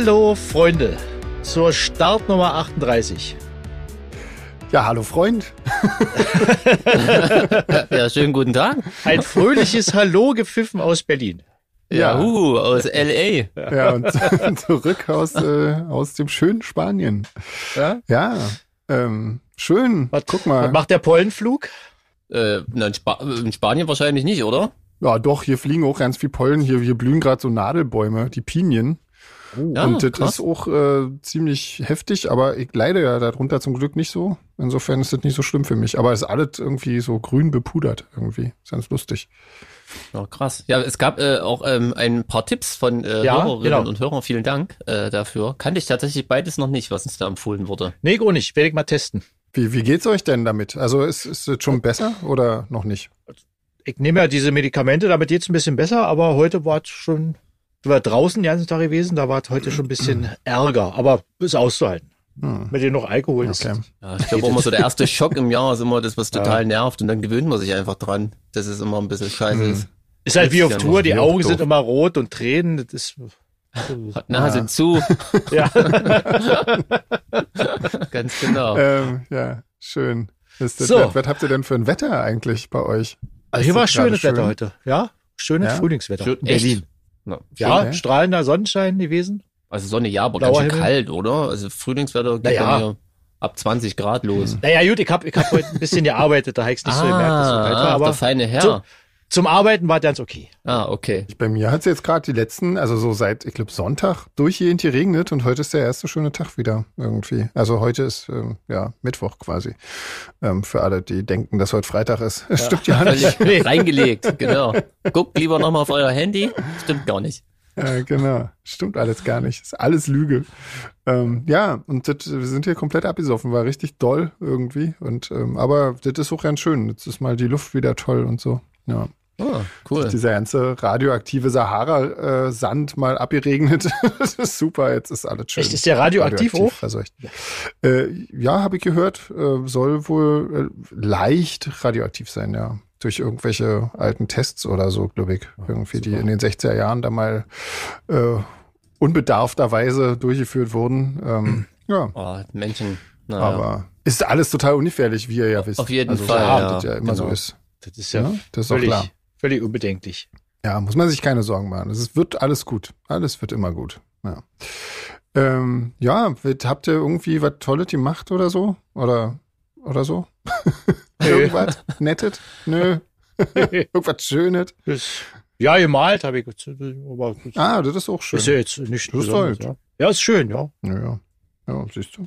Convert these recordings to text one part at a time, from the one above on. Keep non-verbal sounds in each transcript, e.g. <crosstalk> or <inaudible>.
Hallo Freunde zur Startnummer 38. Ja, hallo Freund. <laughs> ja, schönen guten Tag. Ein fröhliches Hallo gepfiffen aus Berlin. Ja, ja uh, aus LA. Ja, und <laughs> zurück aus, äh, aus dem schönen Spanien. Ja, ja ähm, schön. Was, Guck mal. Was macht der Pollenflug? Äh, na, in, Sp äh, in Spanien wahrscheinlich nicht, oder? Ja, doch, hier fliegen auch ganz viel Pollen. Hier, hier blühen gerade so Nadelbäume, die Pinien. Oh, ja, und das krass. ist auch äh, ziemlich heftig, aber ich leide ja darunter zum Glück nicht so. Insofern ist das nicht so schlimm für mich. Aber es ist alles irgendwie so grün bepudert irgendwie. Ist ganz lustig. Ja, krass. Ja, es gab äh, auch ähm, ein paar Tipps von äh, ja, Hörerinnen genau. und Hörern. Vielen Dank äh, dafür. Kannte ich tatsächlich beides noch nicht, was uns da empfohlen wurde. Nee, gar nicht. Werde ich mal testen. Wie, wie geht's euch denn damit? Also ist, ist es schon besser oder noch nicht? Ich nehme ja diese Medikamente, damit geht es ein bisschen besser, aber heute war es schon Du warst draußen den ganzen Tag gewesen, da war es heute schon ein bisschen Ärger, aber ist auszuhalten. Hm. Mit dem noch Alkohol okay. ist. Ja, ich glaube immer so der erste Schock im Jahr ist immer das, was <laughs> total ja. nervt und dann gewöhnt man sich einfach dran, dass es immer ein bisschen scheiße hm. ist. Ist halt wie auf Tour, die Augen sind immer rot und Tränen, das ist. Hat Nase ja. zu. <laughs> Ja. <laughs> Ganz genau. Ähm, ja, schön. Ist das so. Was habt ihr denn für ein Wetter eigentlich bei euch? Also hier war schönes schön? Wetter heute, ja? Schönes ja? Frühlingswetter. Schön, Berlin. Na, ja, schön, ne? strahlender Sonnenschein gewesen. Also Sonne ja, aber Blauer ganz schön kalt, oder? Also Frühlingswetter geht naja. ja ab 20 Grad los. Naja, gut, ich habe ich hab heute ein bisschen gearbeitet, da habe ich nicht ah, so gemerkt, dass es so kalt war. Aber der feine Herr. So, zum Arbeiten war ganz okay. Ah, okay. Bei mir hat es jetzt gerade die letzten, also so seit, ich glaube, Sonntag durchgehend geregnet und heute ist der erste schöne Tag wieder irgendwie. Also heute ist ähm, ja Mittwoch quasi. Ähm, für alle, die denken, dass heute Freitag ist. ja. Stimmt ja nicht. <laughs> Reingelegt, genau. Guckt lieber nochmal auf euer Handy. Stimmt gar nicht. Ja, genau. Stimmt alles gar nicht. Ist alles Lüge. Ähm, ja, und das, wir sind hier komplett abgesoffen. War richtig doll irgendwie. Und, ähm, aber das ist auch ganz schön. Jetzt ist mal die Luft wieder toll und so. Ja. Oh, cool. Dieser ganze radioaktive Sahara-Sand mal abgeregnet. <laughs> das ist super, jetzt ist alles schön. Echt, ist der radioaktiv, radioaktiv hoch? Also äh, ja, habe ich gehört. Äh, soll wohl äh, leicht radioaktiv sein, ja. Durch irgendwelche alten Tests oder so, glaube ich. Irgendwie, die in den 60er Jahren da mal äh, unbedarfterweise durchgeführt wurden. Ähm, mhm. ja. Oh, Menschen. Naja. Aber ist alles total ungefährlich, wie ihr ja wisst. Auf jeden also, Fall. Ja, ja, immer genau. so ist. Das ist ja, ja das ist völlig, Völlig unbedenklich. Ja, muss man sich keine Sorgen machen. Es wird alles gut. Alles wird immer gut. Ja. Ähm, ja, habt ihr irgendwie was Tolles gemacht oder so? Oder, oder so? <laughs> Irgendwas? Nettet? Nö. <laughs> <laughs> Irgendwas Schönes? Ja, gemalt habe ich. Aber ah, das ist auch schön. Ist ja jetzt nicht das ist halt. ja. ja, ist schön, ja. Ja, ja. ja siehst du.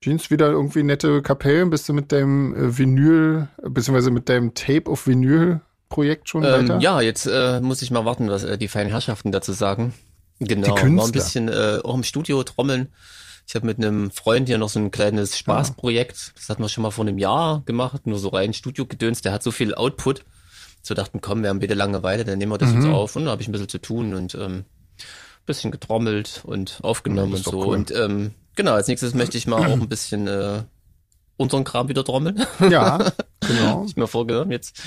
Jeans wieder irgendwie nette Kapellen. Bist du mit dem äh, Vinyl, beziehungsweise mit deinem Tape auf Vinyl Projekt schon ähm, weiter? Ja, jetzt äh, muss ich mal warten, was äh, die feinen Herrschaften dazu sagen. Genau, die Künstler. war ein bisschen äh, auch im Studio trommeln. Ich habe mit einem Freund hier noch so ein kleines ah. Spaßprojekt. Das hatten wir schon mal vor einem Jahr gemacht, nur so rein Studio gedönst. Der hat so viel Output. So dachten, komm, wir haben bitte Langeweile, dann nehmen wir das mhm. jetzt auf. Und da habe ich ein bisschen zu tun und ähm, bisschen getrommelt und aufgenommen und so. Cool. Und ähm, genau, als nächstes möchte ich mal auch ein bisschen äh, unseren Kram wieder trommeln. Ja, <laughs> genau. ich mir vorgenommen jetzt.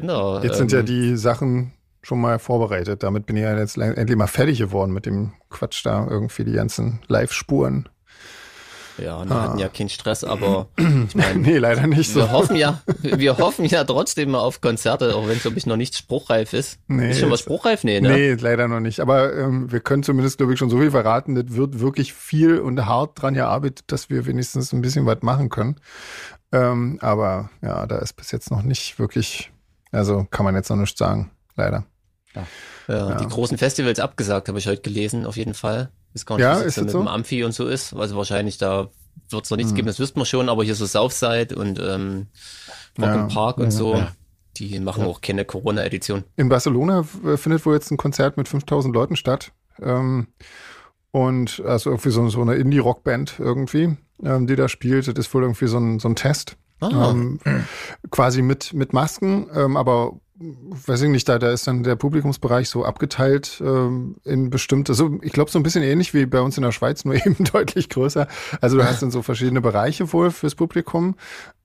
Genau. Jetzt sind ähm, ja die Sachen schon mal vorbereitet. Damit bin ich ja jetzt endlich mal fertig geworden mit dem Quatsch da, irgendwie die ganzen Live-Spuren. Ja, wir ah. hatten ja ah. keinen Stress, aber ich <laughs> mein, nee, leider nicht so. Wir hoffen ja, wir hoffen ja trotzdem mal auf Konzerte, auch wenn es, glaube ich noch nicht spruchreif ist. Nee, ist schon was spruchreif? Nee, ne? Nee, leider noch nicht. Aber ähm, wir können zumindest, glaube ich, schon so viel verraten, das wird wirklich viel und hart dran gearbeitet, dass wir wenigstens ein bisschen was machen können. Ähm, aber ja, da ist bis jetzt noch nicht wirklich also kann man jetzt noch nicht sagen, leider. Ja. Äh, ja, die großen Festivals abgesagt, habe ich heute gelesen, auf jeden Fall. Ist gar nicht, ja, ist das mit so? dem Amphi und so ist. Also wahrscheinlich da wird es noch nichts hm. geben, das wüsste man schon, aber hier so Southside und ähm, Rock ja. Park und so. Die machen auch keine Corona-Edition. In Barcelona äh, findet wohl jetzt ein Konzert mit 5000 Leuten statt. Ähm, und also irgendwie so, so eine Indie-Rock-Band irgendwie, ähm, die da spielt. Das ist wohl irgendwie so ein, so ein Test. Ne? Ähm, quasi mit, mit Masken, ähm, aber weiß ich nicht, da, da ist dann der Publikumsbereich so abgeteilt ähm, in bestimmte, so ich glaube so ein bisschen ähnlich wie bei uns in der Schweiz, <laughs> nur eben deutlich größer. Also du hast dann so verschiedene Bereiche wohl fürs Publikum,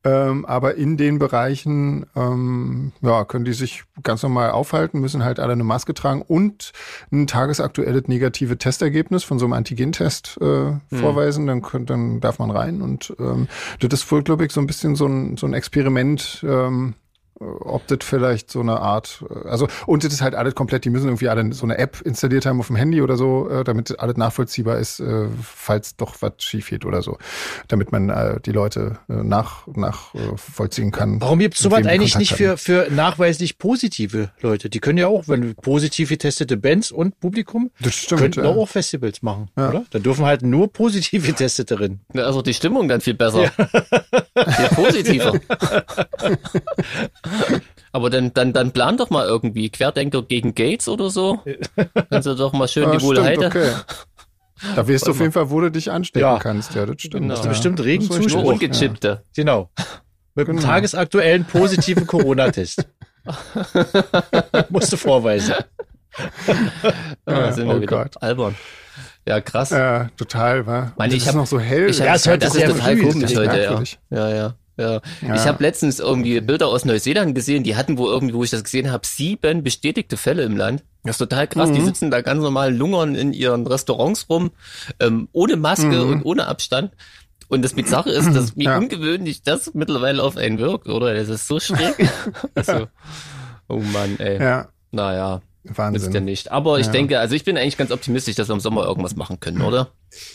ähm, aber in den Bereichen ähm, ja, können die sich ganz normal aufhalten, müssen halt alle eine Maske tragen und ein tagesaktuelles negative Testergebnis von so einem Antigentest äh, mhm. vorweisen, dann, könnt, dann darf man rein und ähm, das ist wohl, glaube ich, so ein bisschen so ein, so ein Experiment, ähm, äh, ob das vielleicht so eine Art, äh, also und das ist halt alles komplett, die müssen irgendwie alle so eine App installiert haben auf dem Handy oder so, äh, damit alles nachvollziehbar ist, falls doch was schief geht oder so, damit man die Leute nach nachvollziehen kann. Warum gibt es sowas eigentlich nicht für, für nachweislich positive Leute? Die können ja auch, wenn positiv getestete Bands und Publikum, das stimmt, könnten ja. auch Festivals machen, ja. oder? Dann dürfen halt nur positiv getestete drin. Ja, also die Stimmung dann viel besser. Ja. Viel positiver. <laughs> <laughs> Aber dann, dann, dann plan doch mal irgendwie Querdenker gegen Gates oder so. Kannst du doch mal schön ja, die Wohle stimmt, okay. <laughs> Da weißt du auf jeden Fall, wo du dich anstecken ja. kannst. Ja, das stimmt. Genau. Das ist bestimmt regen Zuspruch. Ungechippte. Ja. Genau. Mit genau. einem tagesaktuellen positiven <laughs> Corona-Test. Musst du vorweisen. ja, sind wir oh Gott. Albern. Ja, krass. Ja, total, wa? Meine, ich ist hab, noch so hell. Ich hab, ja, es heute das ist total komisch heute, ja. ja. Ja, ja. ja. Ich habe letztens irgendwie Bilder aus Neuseeland gesehen, die hatten wo irgendwie, wo ich das gesehen habe, sieben bestätigte Fälle im Land. Das ist total krass. Mhm. Die sitzen da ganz normal lungern in ihren Restaurants rum, ähm, ohne Maske mhm. und ohne Abstand. Und das Bizarre ist, dass <clears throat> wie ja. ungewöhnlich das mittlerweile auf einen wirkt, oder? Das ist so schräg. <laughs> also, oh Mann, ey. Ja. Naja. Wahnsinn. Nützt ja nicht. Aber ich ja. denke, also ich bin eigentlich ganz optimistisch, dass wir im Sommer irgendwas machen können, oder?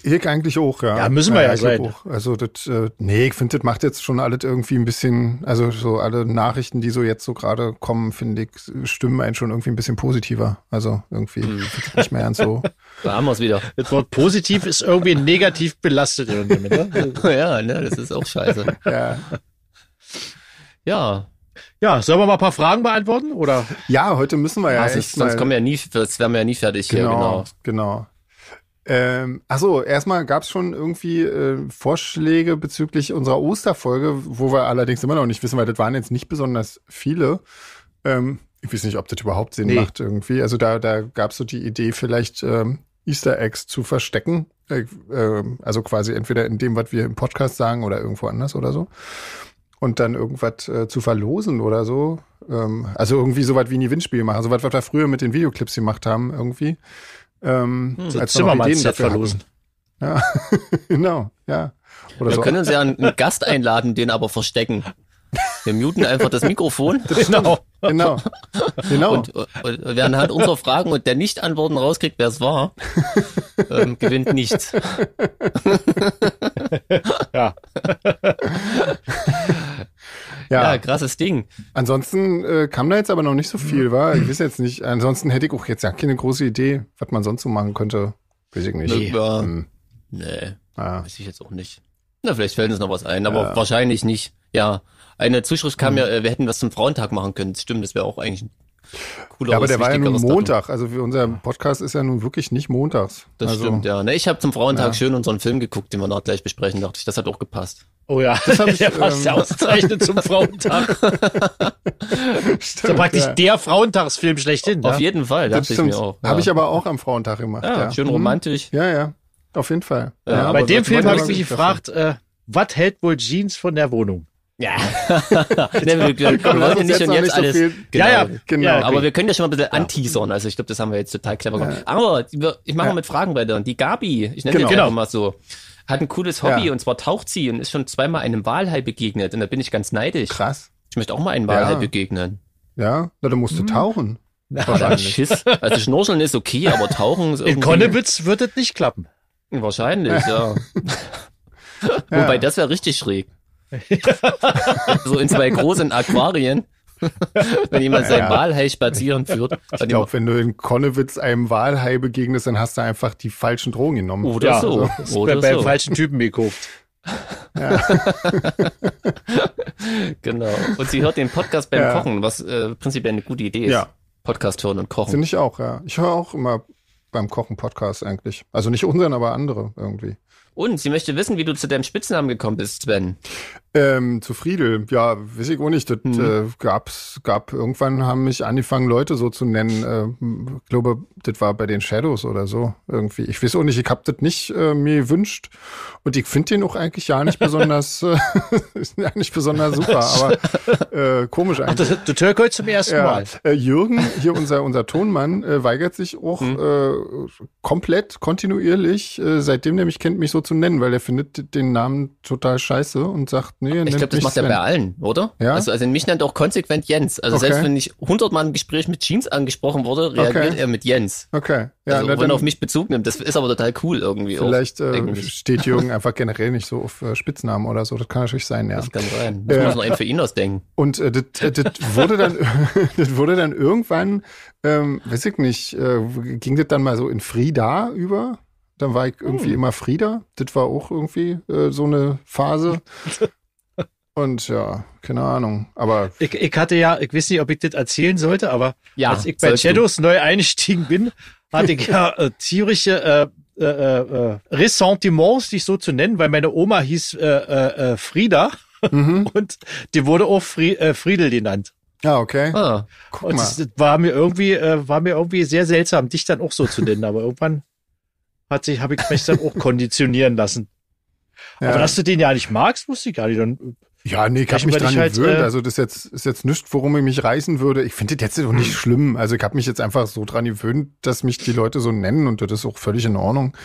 Ich eigentlich auch, ja. Ja, müssen wir ja, ja sein. Auch. Also das, äh, nee, ich finde, das macht jetzt schon alles irgendwie ein bisschen, also so alle Nachrichten, die so jetzt so gerade kommen, finde ich, stimmen einen schon irgendwie ein bisschen positiver. Also irgendwie hm. nicht mehr ganz so. <laughs> Da haben wir es wieder. Das Wort positiv ist irgendwie negativ belastet. Irgendwie, ne? <laughs> ja, ne, das ist auch scheiße. ja. Ja, ja, sollen wir mal ein paar Fragen beantworten? Oder? Ja, heute müssen wir ja. ja sonst, sonst kommen wir ja nie, das wären wir ja nie fertig genau, hier, genau. Genau. genau. Ähm, achso, erstmal gab es schon irgendwie äh, Vorschläge bezüglich unserer Osterfolge, wo wir allerdings immer noch nicht wissen, weil das waren jetzt nicht besonders viele. Ähm, ich weiß nicht, ob das überhaupt Sinn nee. macht irgendwie. Also da, da gab es so die Idee, vielleicht ähm, Easter Eggs zu verstecken. Äh, äh, also quasi entweder in dem, was wir im Podcast sagen oder irgendwo anders oder so und dann irgendwas äh, zu verlosen oder so. Ähm, also irgendwie so was wie ein Gewinnspiel machen. So was, was wir früher mit den Videoclips gemacht haben, irgendwie. Ähm, so hm. als Zimmermann-Set verlosen. Hatten. Ja, <laughs> genau, ja. Oder wir so. können uns ja einen, Gast einladen, den aber verstecken. Wir muten einfach das Mikrofon. <laughs> genau. Genau. genau. Und, und wer anhand halt unserer Fragen und der Nicht-Antworten rauskriegt, wer es war, ähm, gewinnt nichts. <laughs> ja. Ja. ja, krasses Ding. Ansonsten äh, kam da jetzt aber noch nicht so viel, war. Ich weiß jetzt nicht. Ansonsten hätte ich auch jetzt ja keine große Idee, was man sonst so machen könnte. Weiß ich nicht. Nee, hm. nee. Ah. weiß ich jetzt auch nicht. Na, vielleicht fällt uns noch was ein, aber ja. wahrscheinlich nicht. Ja, eine Zuschrift kam hm. ja, äh, wir hätten was zum Frauentag machen können. Das stimmt, das wäre auch eigentlich ein cooler ja, Aber der war ja nun Montag. Datum. Also unser Podcast ist ja nun wirklich nicht montags. Das also, stimmt, ja. Ne, ich habe zum Frauentag ja. schön unseren Film geguckt, den wir noch gleich besprechen, dachte ich, das hat auch gepasst. Oh ja, das hab <laughs> ich, der passt ähm, ausgezeichnet zum Frauentag. <laughs> stimmt, ja praktisch ja. der Frauentagsfilm schlechthin. Auf ne? jeden Fall, dachte ich mir auch. Ja. Habe ich aber auch am Frauentag gemacht. Ah, ja, Schön mhm. romantisch. Ja, ja, auf jeden Fall. Bei dem Film habe ich mich gefragt, äh, was hält wohl Jeans von der Wohnung? Ja, <laughs> nee, wir, wir Komm, wollten nicht und jetzt nicht alles. So genau. Ja, ja, genau. Ja, okay. Aber wir können ja schon mal ein bisschen anteasern. Also ich glaube, das haben wir jetzt total clever gemacht. Ja. Aber ich mache mal mit Fragen weiter. Die Gabi, ich nenne genau. sie genau. mal so, hat ein cooles Hobby und zwar taucht sie und ist schon zweimal einem Walhai begegnet. Und da bin ich ganz neidisch. Krass. Ich möchte auch mal einem Walhai begegnen. Ja, na, dann musst du hm. tauchen. <laughs> Wahrscheinlich. Schiss. Also Schnorcheln ist okay, aber tauchen ist irgendwie... In Konnewitz wird es nicht klappen. Wahrscheinlich, ja. <laughs> Wobei, das wäre richtig schräg so in zwei großen Aquarien. <laughs> wenn jemand sein ja. Walhai spazieren führt. Ich glaube, wenn du in Konnewitz einem Walhai begegnest, dann hast du einfach die falschen Drogen genommen. Oder ja, so. Also. Oder bei so. falschen Typen geguckt. <laughs> genau. Und sie hört den Podcast beim ja. Kochen, was äh, prinzipiell eine gute Idee ist. Ja. Podcast hören und kochen. Finde ich auch, ja. Ich höre auch immer beim Kochen Podcast eigentlich. Also nicht unseren, aber andere irgendwie. Und sie möchte wissen, wie du zu deinem Spitznamen gekommen bist, Sven. Ähm, zu Friedel, ja, weiß ich auch nicht. Das mhm. äh, gab's, gab irgendwann haben mich angefangen, Leute so zu nennen. Äh, ich glaube, das war bei den Shadows oder so irgendwie. Ich weiß auch nicht, ich hab das nicht äh, mir gewünscht und ich finde den auch eigentlich ja nicht besonders, <laughs> äh, <laughs> nicht besonders super, aber äh, komisch eigentlich. Ach, du, du heute zum ersten ja. Mal. Äh, Jürgen, hier unser unser Tonmann, äh, weigert sich auch mhm. äh, komplett kontinuierlich, äh, seitdem der mich kennt, mich so zu nennen, weil er findet den Namen total scheiße und sagt Nee, ich glaube, das macht er bei allen, oder? Ja? Also, also mich nennt auch konsequent Jens. Also okay. selbst wenn ich hundertmal im Gespräch mit Jeans angesprochen wurde, reagiert okay. er mit Jens. Okay. Ja, also, wenn er auf mich Bezug nimmt, das ist aber total cool irgendwie. Vielleicht auch, äh, steht <laughs> Jürgen einfach generell nicht so auf äh, Spitznamen oder so. Das kann natürlich sein, ja. Das kann sein. Äh, muss äh, man noch einen für ihn ausdenken. Und äh, das, äh, wurde dann, <laughs> wurde dann irgendwann, ähm, weiß ich nicht, äh, ging das dann mal so in Frieda über? Dann war ich irgendwie hm. immer Frieda. Das war auch irgendwie äh, so eine Phase. Und ja, keine Ahnung. Aber ich, ich hatte ja, ich weiß nicht, ob ich das erzählen sollte, aber ja, als ich bei Shadows du. neu eingestiegen bin, hatte ich ja äh, tierische äh, äh, äh, Ressentiments, dich so zu nennen, weil meine Oma hieß äh, äh, äh Frieda mhm. <laughs> und die wurde auch Fri äh, Friedel genannt. Ja, okay. Ah, Guck und das, das war mir irgendwie, äh, war mir irgendwie sehr seltsam, dich dann auch so zu nennen, aber irgendwann hat sich, habe ich mich dann auch konditionieren lassen. Ja. Aber dass du den ja nicht magst, wusste ich gar nicht. Dann ja, nee, ich habe mich dran halt, gewöhnt. Äh, also das ist jetzt, ist jetzt nichts, worum ich mich reißen würde. Ich finde das jetzt doch nicht hm. schlimm. Also ich habe mich jetzt einfach so dran gewöhnt, dass mich die Leute so nennen und das ist auch völlig in Ordnung.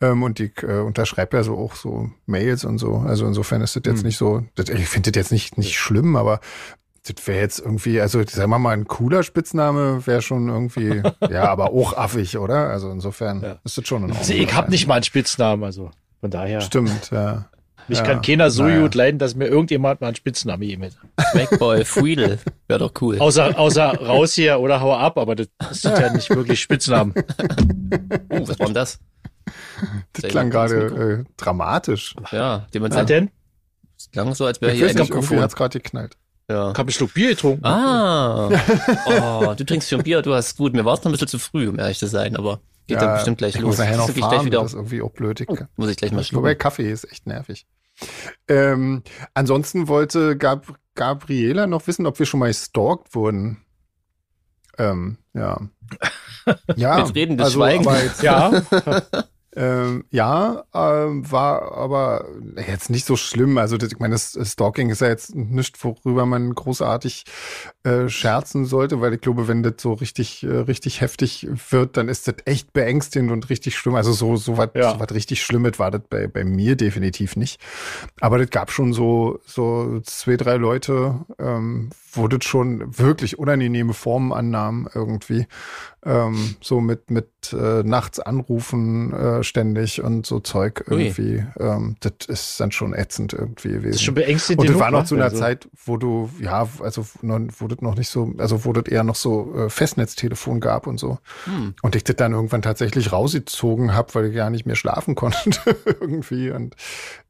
Ähm, und ich äh, unterschreibe ja so auch so Mails und so. Also insofern ist das jetzt hm. nicht so, das, ich finde das jetzt nicht, nicht schlimm, aber das wäre jetzt irgendwie, also sagen wir mal, ein cooler Spitzname wäre schon irgendwie, <laughs> ja, aber auch affig, oder? Also insofern ja. ist das schon in Ordnung. Also ich habe nicht mal einen Spitznamen, also von daher. Stimmt, ja. Mich ja, kann keiner so naja. gut leiden, dass mir irgendjemand mal einen Spitznamen gibt. Macboy, Friedel, wäre doch cool. Außer, außer raus hier oder hau ab, aber das sind ja <laughs> nicht wirklich Spitznamen. Oh, uh, was war denn das? Das Sehr klang gerade äh, dramatisch. Ja, den man ah, sagt. denn? Das klang so, als wäre hier ein Mikrofon. hat es gerade geknallt. Ja. Ich habe einen Schluck Bier getrunken. Ah, oh, du trinkst schon Bier, du hast gut. Mir war es noch ein bisschen zu früh, um ehrlich zu sein, aber geht ja, dann bestimmt gleich ich los. Muss nachher noch fahren, gleich wieder, irgendwie auch blödig. Oh, muss ich gleich mal schlucken. Wobei Kaffee ist echt nervig. Ähm, ansonsten wollte Gab Gabriela noch wissen, ob wir schon mal stalkt wurden. Ähm, ja. <laughs> ja. Mit redendes also, Schweigen. <laughs> <laughs> ja. Ähm, ja, ähm, war aber jetzt nicht so schlimm. Also ich meine, das Stalking ist ja jetzt nichts, worüber man großartig äh, scherzen sollte, weil ich glaube, wenn das so richtig, äh, richtig heftig wird, dann ist das echt beängstigend und richtig schlimm. Also so, so was, ja. so was richtig Schlimmes war das bei, bei mir definitiv nicht. Aber das gab schon so, so zwei, drei Leute, ähm, wurde schon wirklich unangenehme Formen annahmen irgendwie. Ähm, so mit, mit äh, nachts anrufen äh, ständig und so Zeug irgendwie. Ähm, das ist dann schon ätzend irgendwie gewesen. Das ist schon beängstigend. Und das war noch ne? zu einer also. Zeit, wo du, ja, also noch, wo noch nicht so, also wurde eher noch so äh, Festnetztelefon gab und so. Hm. Und ich das dann irgendwann tatsächlich rausgezogen habe, weil ich gar nicht mehr schlafen <laughs> konnte irgendwie. Und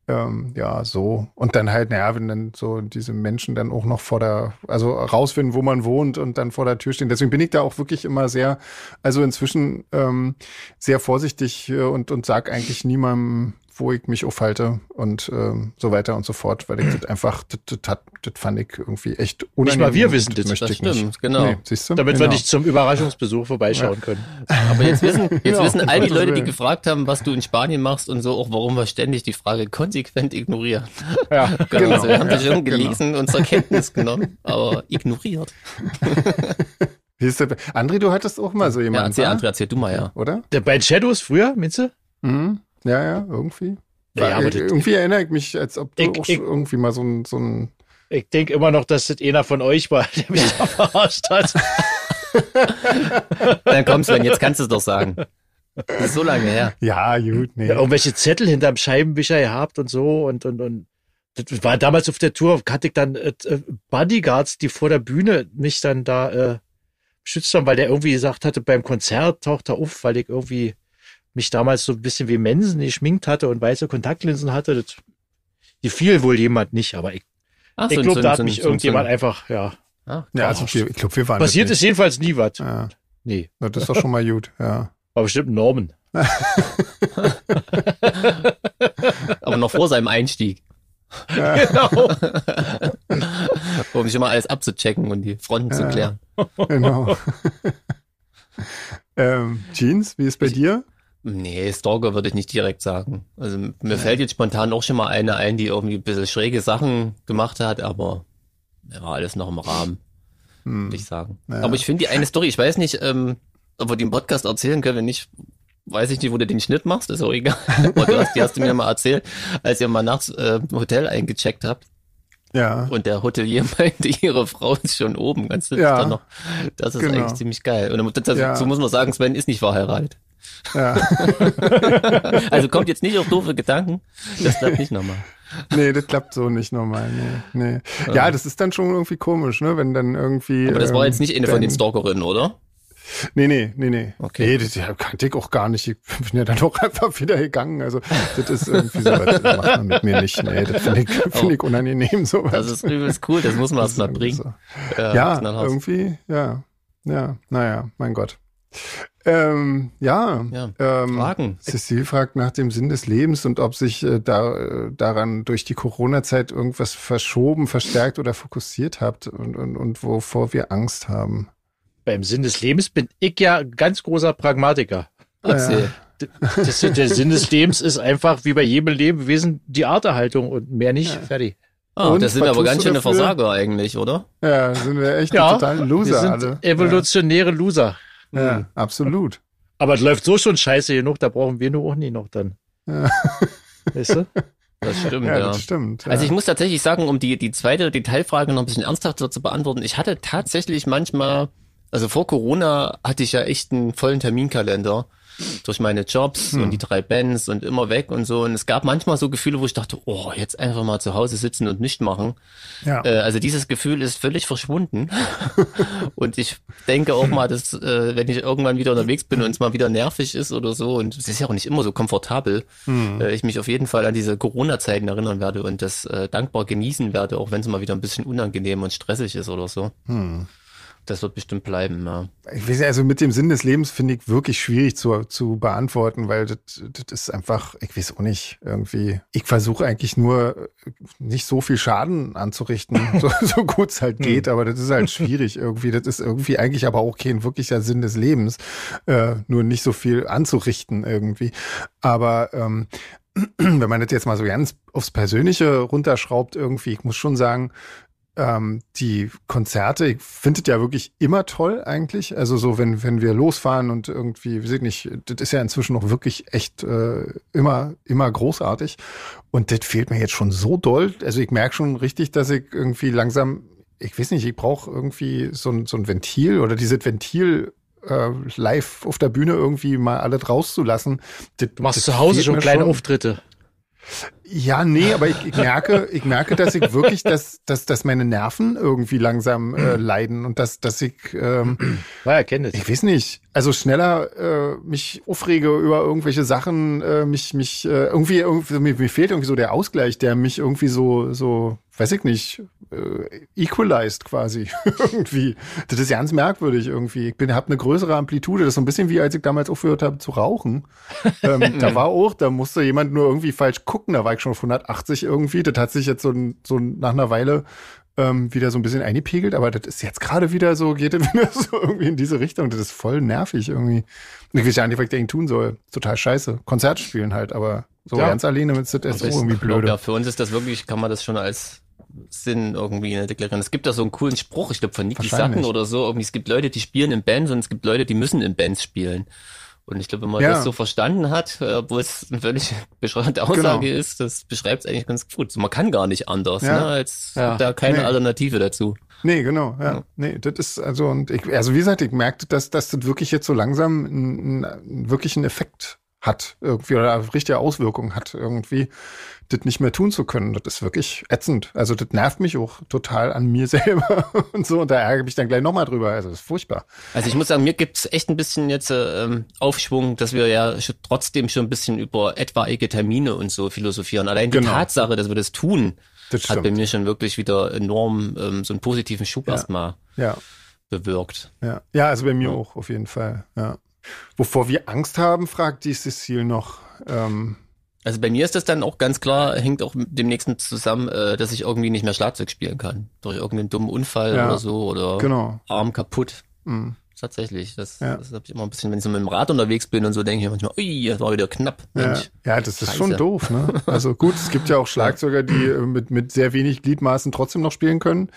ähm, ja, so. Und dann halt, naja, wenn dann so diese Menschen dann auch noch vor der, also rausfinden, wo man wohnt und dann vor der Tür stehen. Deswegen bin ich da auch wirklich immer sehr, also inzwischen ähm, sehr vorsichtig äh, und, und sag eigentlich niemandem, wo ich mich aufhalte und ähm, so weiter und so fort, weil ich das einfach, das, fand ich irgendwie echt unangenehm. Nicht mal wir wissen das, das, das stimmt, nicht. genau. Nee, siehst du? Damit genau. wir nicht zum Überraschungsbesuch vorbeischauen ja. können. Aber jetzt wissen, <laughs> jetzt ja, wissen all die Leute, die gefragt haben, was du in Spanien machst und so, auch warum wir ständig die Frage konsequent ignorieren. Ja, <laughs> genau. genau. Also wir haben das schon genau. gelesen genau. und zur Kenntnis genommen, aber ignoriert. <laughs> Siehst du, André, du hattest auch mal so jemanden. Ja, erzähl, ne? André, erzähl du mal, ja. Oder? Der, bei Shadows früher, meinst Mhm. Ja, ja, irgendwie. Ja, ja, irgendwie erinnere ich mich, als ob du ich, auch ich, irgendwie mal so ein. So ein ich denke immer noch, dass das einer von euch war, <laughs> der mich da verarscht hat. dann <laughs> komm, Sven, jetzt kannst du es doch sagen. Das ist so lange her. Ja, gut, nee. Ja, irgendwelche Zettel hinterm Scheibenwischer gehabt und so und, und, und. Das war damals auf der Tour, hatte ich dann äh, äh Bodyguards, die vor der Bühne mich dann da äh, schützt haben, weil der irgendwie gesagt hatte, beim Konzert taucht er auf, weil ich irgendwie mich damals so ein bisschen wie Mensen geschminkt hatte und weiße Kontaktlinsen hatte. Das gefiel wohl jemand nicht, aber ich, ich glaube, da hat so mich irgendjemand einfach, ja. Ach, ja, also ich glaube, wir waren. Passiert ist jedenfalls nie was. Ja. Nee. Na, das ist doch schon mal gut, ja. War bestimmt Norman. <laughs> aber noch vor seinem Einstieg. <laughs> Genau. um sich immer alles abzuchecken und die Fronten ja. zu klären. Genau. <laughs> ähm, Jeans, wie ist bei ich, dir? Nee, Stalker würde ich nicht direkt sagen. Also mir ja. fällt jetzt spontan auch schon mal eine ein, die irgendwie ein bisschen schräge Sachen gemacht hat, aber ja, alles noch im Rahmen, hm. würde ich sagen. Ja. Aber ich finde die eine Story, ich weiß nicht, ähm, ob wir die im Podcast erzählen können, wenn nicht, weiß ich nicht, wo du den Schnitt machst, ist auch egal. <laughs> Aber die hast du mir mal erzählt, als ihr mal nachts äh, im Hotel eingecheckt habt. Ja. Und der Hotelier <laughs> meinte, ihre Frau ist schon oben. Ganz du ja. das noch? Das ist genau. eigentlich ziemlich geil. Und dazu ja. muss man sagen, Sven ist nicht verheiratet. Ja. <laughs> also kommt jetzt nicht auf doofe Gedanken. Das klappt nicht nochmal. Nee, das klappt so nicht nochmal. Nee, nee. Ja, das ist dann schon irgendwie komisch, ne? Wenn dann irgendwie. Aber das war jetzt ähm, nicht eine von den Stalkerinnen, oder? Nee, nee, nee, nee. Okay. Nee, das ja, kannte ich auch gar nicht. Ich bin ja dann auch einfach wieder gegangen. Also, das ist irgendwie so, das macht man mit mir nicht. Nee, das finde ich, find ich oh. unangenehm sowas. Das ist übelst cool, das muss man erstmal bringen. So. ja, ja irgendwie, ja. Ja, naja, mein Gott. Ähm, ja. ja. Ähm, Fragen. Cecile fragt nach dem Sinn des Lebens und ob sich äh, da, äh, daran durch die Corona-Zeit irgendwas verschoben, verstärkt oder fokussiert habt und, und, und wovor wir Angst haben. Beim Sinn des Lebens bin ich ja ganz großer Pragmatiker. Also, ja. das, der Sinn des Lebens ist einfach wie bei jedem Lebewesen die Arterhaltung und mehr nicht. Ja. Fertig. Ah, und, das sind aber ganz schöne Versager eigentlich, oder? Ja, sind wir echt ja, total Loser wir sind alle. Evolutionäre Loser. Ja, mhm. absolut. Aber es läuft so schon scheiße genug, da brauchen wir nur auch nie noch dann. Ja. Weißt du? Das stimmt, ja. ja. Das stimmt, ja. Also ich muss tatsächlich sagen, um die, die zweite Detailfrage noch ein bisschen ernsthafter zu beantworten, ich hatte tatsächlich manchmal also vor Corona hatte ich ja echt einen vollen Terminkalender durch meine Jobs hm. und die drei Bands und immer weg und so. Und es gab manchmal so Gefühle, wo ich dachte, oh, jetzt einfach mal zu Hause sitzen und nicht machen. Ja. Äh, also dieses Gefühl ist völlig verschwunden. <laughs> und ich denke auch mal, dass äh, wenn ich irgendwann wieder unterwegs bin und es mal wieder nervig ist oder so, und es ist ja auch nicht immer so komfortabel, hm. äh, ich mich auf jeden Fall an diese Corona-Zeiten erinnern werde und das äh, dankbar genießen werde, auch wenn es mal wieder ein bisschen unangenehm und stressig ist oder so. Hm. Das wird bestimmt bleiben, ja. Ich weiß nicht, also mit dem Sinn des Lebens finde ich wirklich schwierig zu, zu beantworten, weil das, das ist einfach, ich weiß auch nicht, irgendwie. Ich versuche eigentlich nur äh, nicht so viel Schaden anzurichten, <laughs> so, so gut es halt hm. geht, aber das ist halt schwierig irgendwie. Das ist irgendwie eigentlich aber auch kein wirklicher Sinn des Lebens, äh, nur nicht so viel anzurichten irgendwie. Aber ähm, <clears throat> wenn man das jetzt mal so ganz aufs Persönliche runterschraubt, irgendwie, ich muss schon sagen, ähm, die Konzerte findet ja wirklich immer toll eigentlich. Also so, wenn, wenn wir losfahren und irgendwie, wir sehen nicht, das ist ja inzwischen noch wirklich echt äh, immer, immer großartig. Und das fehlt mir jetzt schon so doll. Also ich merke schon richtig, dass ich irgendwie langsam, ich weiß nicht, ich brauche irgendwie so ein, so ein Ventil oder dieses Ventil äh, live auf der Bühne irgendwie mal alles rauszulassen. Das, du machst das zu Hause schon kleine schon. Auftritte. Ja, nee, aber ich, ich, merke, ich merke, dass ich wirklich, dass, dass, dass meine Nerven irgendwie langsam äh, leiden und dass, dass ich, ähm, ja, kenn ich weiß nicht, also schneller äh, mich aufrege über irgendwelche Sachen, äh, mich, mich äh, irgendwie, irgendwie mir, mir fehlt irgendwie so der Ausgleich, der mich irgendwie so, so weiß ich nicht, äh, equalized quasi <laughs> irgendwie. Das ist ganz merkwürdig irgendwie. Ich bin, habe eine größere Amplitude. Das ist so ein bisschen wie, als ich damals aufgehört habe zu rauchen. <laughs> Ähm, da war auch, da musste jemand nur irgendwie falsch gucken. Da war ich schon auf 180 irgendwie. Das hat sich jetzt so, so nach einer Weile ähm, wieder so ein bisschen eingepegelt. Aber das ist jetzt gerade wieder so, geht es <laughs> wieder so irgendwie in diese Richtung. Das ist voll nervig irgendwie. Ich weiß ja nicht, was ich dagegen tun soll. Total scheiße. Konzert spielen halt, aber so ja. ganz alleine mit ZSO also irgendwie blöd. Ja, für uns ist das wirklich, kann man das schon als Sinn irgendwie ne, deklarieren. Es gibt da so einen coolen Spruch, ich glaube von Niki Sacken oder so, irgendwie, es gibt Leute, die spielen in Bands und es gibt Leute, die müssen in Bands spielen. Und ich glaube, wenn man ja. das so verstanden hat, äh, obwohl es eine völlig <laughs> bescheuerte genau. Aussage genau. ist, das beschreibt es eigentlich ganz gut. Man kann gar nicht anders, ja. ne, als ja. da keine nee. Alternative dazu. Nee, genau, ja. ja. Nee, das ist also und ich, also wie gesagt, ich merkte, dass, dass das wirklich jetzt so langsam einen, einen wirklichen Effekt hat irgendwie oder richtige Auswirkungen hat irgendwie das nicht mehr tun zu können, das ist wirklich ätzend. Also das nervt mich auch total an mir <laughs> selber und so. Und da ärgere ich mich dann gleich nochmal drüber. Also das ist furchtbar. Also ich muss sagen, mir gibt es echt ein bisschen jetzt äh, ähm, Aufschwung, dass wir ja trotzdem schon ein bisschen über etwaige Termine und so philosophieren. Allein die genau. Tatsache, dass wir das tun, das hat bei mir schon wirklich wieder enorm ähm, so einen positiven Schub ja. erstmal ja. bewirkt. Ja. ja, also bei mir ja. auch auf jeden Fall. Ja. Wovor wir Angst haben, fragt die Cecile noch. Ähm, also bei mir ist das dann auch ganz klar, hängt auch mit dem nächsten zusammen, äh, dass ich irgendwie nicht mehr Schlagzeug spielen kann. Durch irgendeinen dummen Unfall ja, oder so oder genau. Arm kaputt. Mhm tatsächlich. Das, ja. das habe ich immer ein bisschen, wenn ich so mit dem Rad unterwegs bin und so, denke ich manchmal, ui, das war wieder knapp. Ja. ja, das ist Scheiße. schon doof. Ne? <laughs> Also gut, es gibt ja auch Schlagzeuger, die äh, mit, mit sehr wenig Gliedmaßen trotzdem noch spielen können.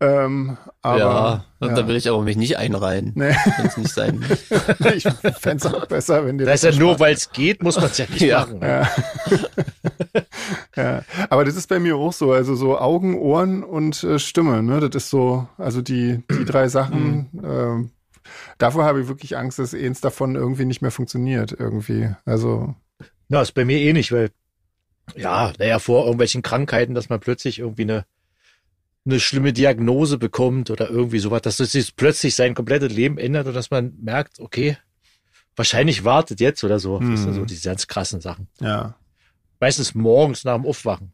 Ähm, aber, ja, ja, da will ich aber mich nicht einreihen, nee. wenn es nicht sein <laughs> ich fände es auch besser, wenn dir das. Das ist ja nur, weil es geht, muss man es ja nicht ja. machen. Ja. <laughs> ja. Aber das ist bei mir auch so. Also so Augen, Ohren und äh, Stimme, ne? Das ist so, also die, die drei Sachen, mhm. äh, davor habe ich wirklich Angst, dass eins davon irgendwie nicht mehr funktioniert, irgendwie. Also. Na, ist bei mir eh nicht, weil, ja, naja, vor irgendwelchen Krankheiten, dass man plötzlich irgendwie eine, eine schlimme Diagnose bekommt oder irgendwie sowas, dass sich plötzlich sein komplettes Leben ändert und dass man merkt, okay, wahrscheinlich wartet jetzt oder so. Hm. Das sind so diese ganz krassen Sachen. Ja. Meistens morgens nach dem Aufwachen.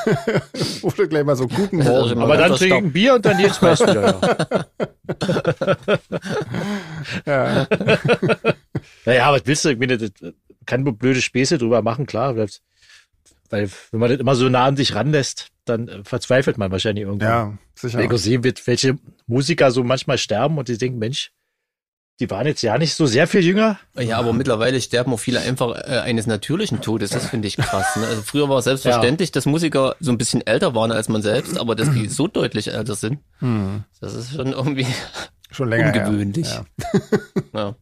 <laughs> Oder gleich mal so gucken. Also Morgen. Aber dann trinken ich Bier und dann jetzt <laughs> besser. wieder. ja. ja. <laughs> naja, was willst du? Ich meine, das kann nur blöde Späße drüber machen, klar. Bleibt. Weil wenn man das immer so nah an sich ranlässt, dann äh, verzweifelt man wahrscheinlich irgendwann. Ja, sicher. Wenn ich sehe, welche Musiker so manchmal sterben und die denken, Mensch, die waren jetzt ja nicht so sehr viel jünger. Ja, aber ah. mittlerweile sterben auch viele einfach äh, eines natürlichen Todes. Das finde ich krass. Ne? Also früher war es selbstverständlich, ja. dass Musiker so ein bisschen älter waren als man selbst, aber dass die so deutlich älter sind, hm. das ist schon irgendwie schon länger ungewöhnlich. Ja. Ja.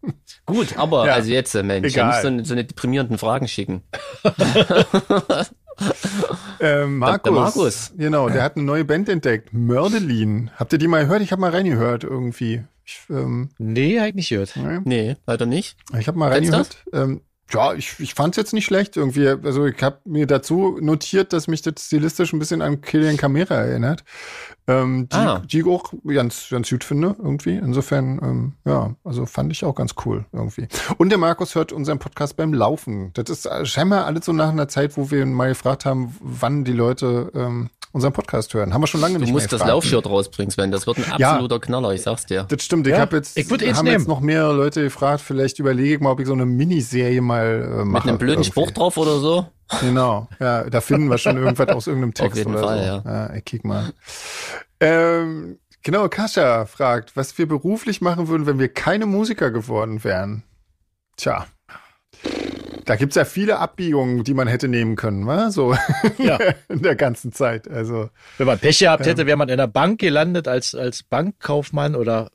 Gut, aber also jetzt, äh, Mensch, ihr muss so, so eine deprimierenden Fragen schicken. <laughs> <laughs> ähm, Markus, der Markus. Genau, der hat eine neue Band entdeckt. Mördelin. Habt ihr die mal gehört? Ich habe mal reingehört irgendwie. Ich, ähm, nee, eigentlich halt nicht gehört. Nee. nee, leider nicht. Ich habe mal reingehört. Ähm, ja, ich, ich fand es jetzt nicht schlecht irgendwie. Also ich habe mir dazu notiert, dass mich das stilistisch ein bisschen an Killian Camera erinnert. Ähm, die, ah. die ich auch ganz, ganz gut finde irgendwie. Insofern, ähm, ja, also fand ich auch ganz cool irgendwie. Und der Markus hört unseren Podcast beim Laufen. Das ist scheinbar alles so nach einer Zeit, wo wir ihn mal gefragt haben, wann die Leute ähm, unseren Podcast hören. Haben wir schon lange du nicht mehr. Du musst das Laufshirt rausbringen, Sven. Das wird ein absoluter ja, Knaller, ich sag's dir. Das stimmt. Ich ja, habe jetzt, ich eh haben jetzt noch mehr Leute gefragt, vielleicht überlege ich mal, ob ich so eine Miniserie mal äh, mache. Mit einem blöden irgendwie. Spruch drauf oder so? Genau. Ja, da finden wir schon <laughs> irgendwas aus irgendeinem Text Auf jeden oder Fall, so. Ja. ja, ich kick mal. Ähm, genau, Kascha fragt, was wir beruflich machen würden, wenn wir keine Musiker geworden wären. Tja. Da gibt es ja viele Abbiegungen, die man hätte nehmen können, wa? so <laughs> ja. in der ganzen Zeit. Also, Wenn man Pech gehabt hätte, ähm, wäre man in der Bank gelandet als, als Bankkaufmann oder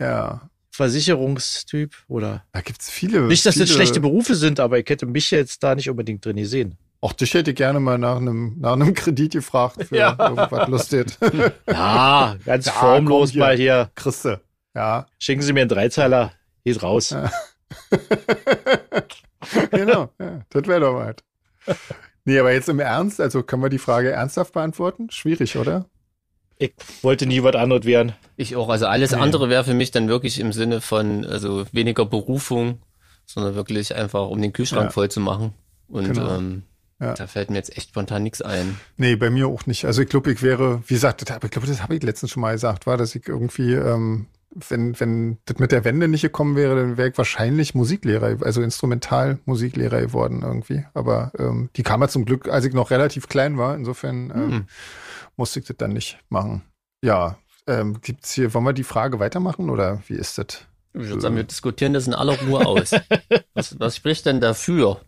ja. Versicherungstyp oder. Da gibt es viele. Nicht, dass viele, das schlechte Berufe sind, aber ich hätte mich jetzt da nicht unbedingt drin gesehen. Auch dich hätte gerne mal nach einem, nach einem Kredit gefragt für <laughs> ja. irgendwas Lustig. <laughs> Ja, ganz ja, formlos mal hier. Christe. Ja. Schicken Sie mir einen Dreizeiler, geht raus. Ja. <laughs> genau, ja, das wäre doch was. Nee, aber jetzt im Ernst, also kann man die Frage ernsthaft beantworten? Schwierig, oder? Ich wollte nie was anderes werden. Ich auch. Also alles nee. andere wäre für mich dann wirklich im Sinne von, also weniger Berufung, sondern wirklich einfach, um den Kühlschrank ja. voll zu machen. Und genau. ähm, ja. da fällt mir jetzt echt spontan nichts ein. Nee, bei mir auch nicht. Also ich glaube, ich wäre, wie gesagt, ich glaube, das habe ich letztens schon mal gesagt, war, dass ich irgendwie ähm, wenn, wenn das mit der Wende nicht gekommen wäre, dann wäre ich wahrscheinlich Musiklehrer, also instrumental Musiklehrer geworden irgendwie. Aber ähm, die kam ja zum Glück, als ich noch relativ klein war. Insofern ähm, mhm. musste ich das dann nicht machen. Ja, ähm, es hier, wollen wir die Frage weitermachen oder wie ist das? Ich würde sagen, wir diskutieren das in aller Ruhe aus. <laughs> was, was spricht denn dafür?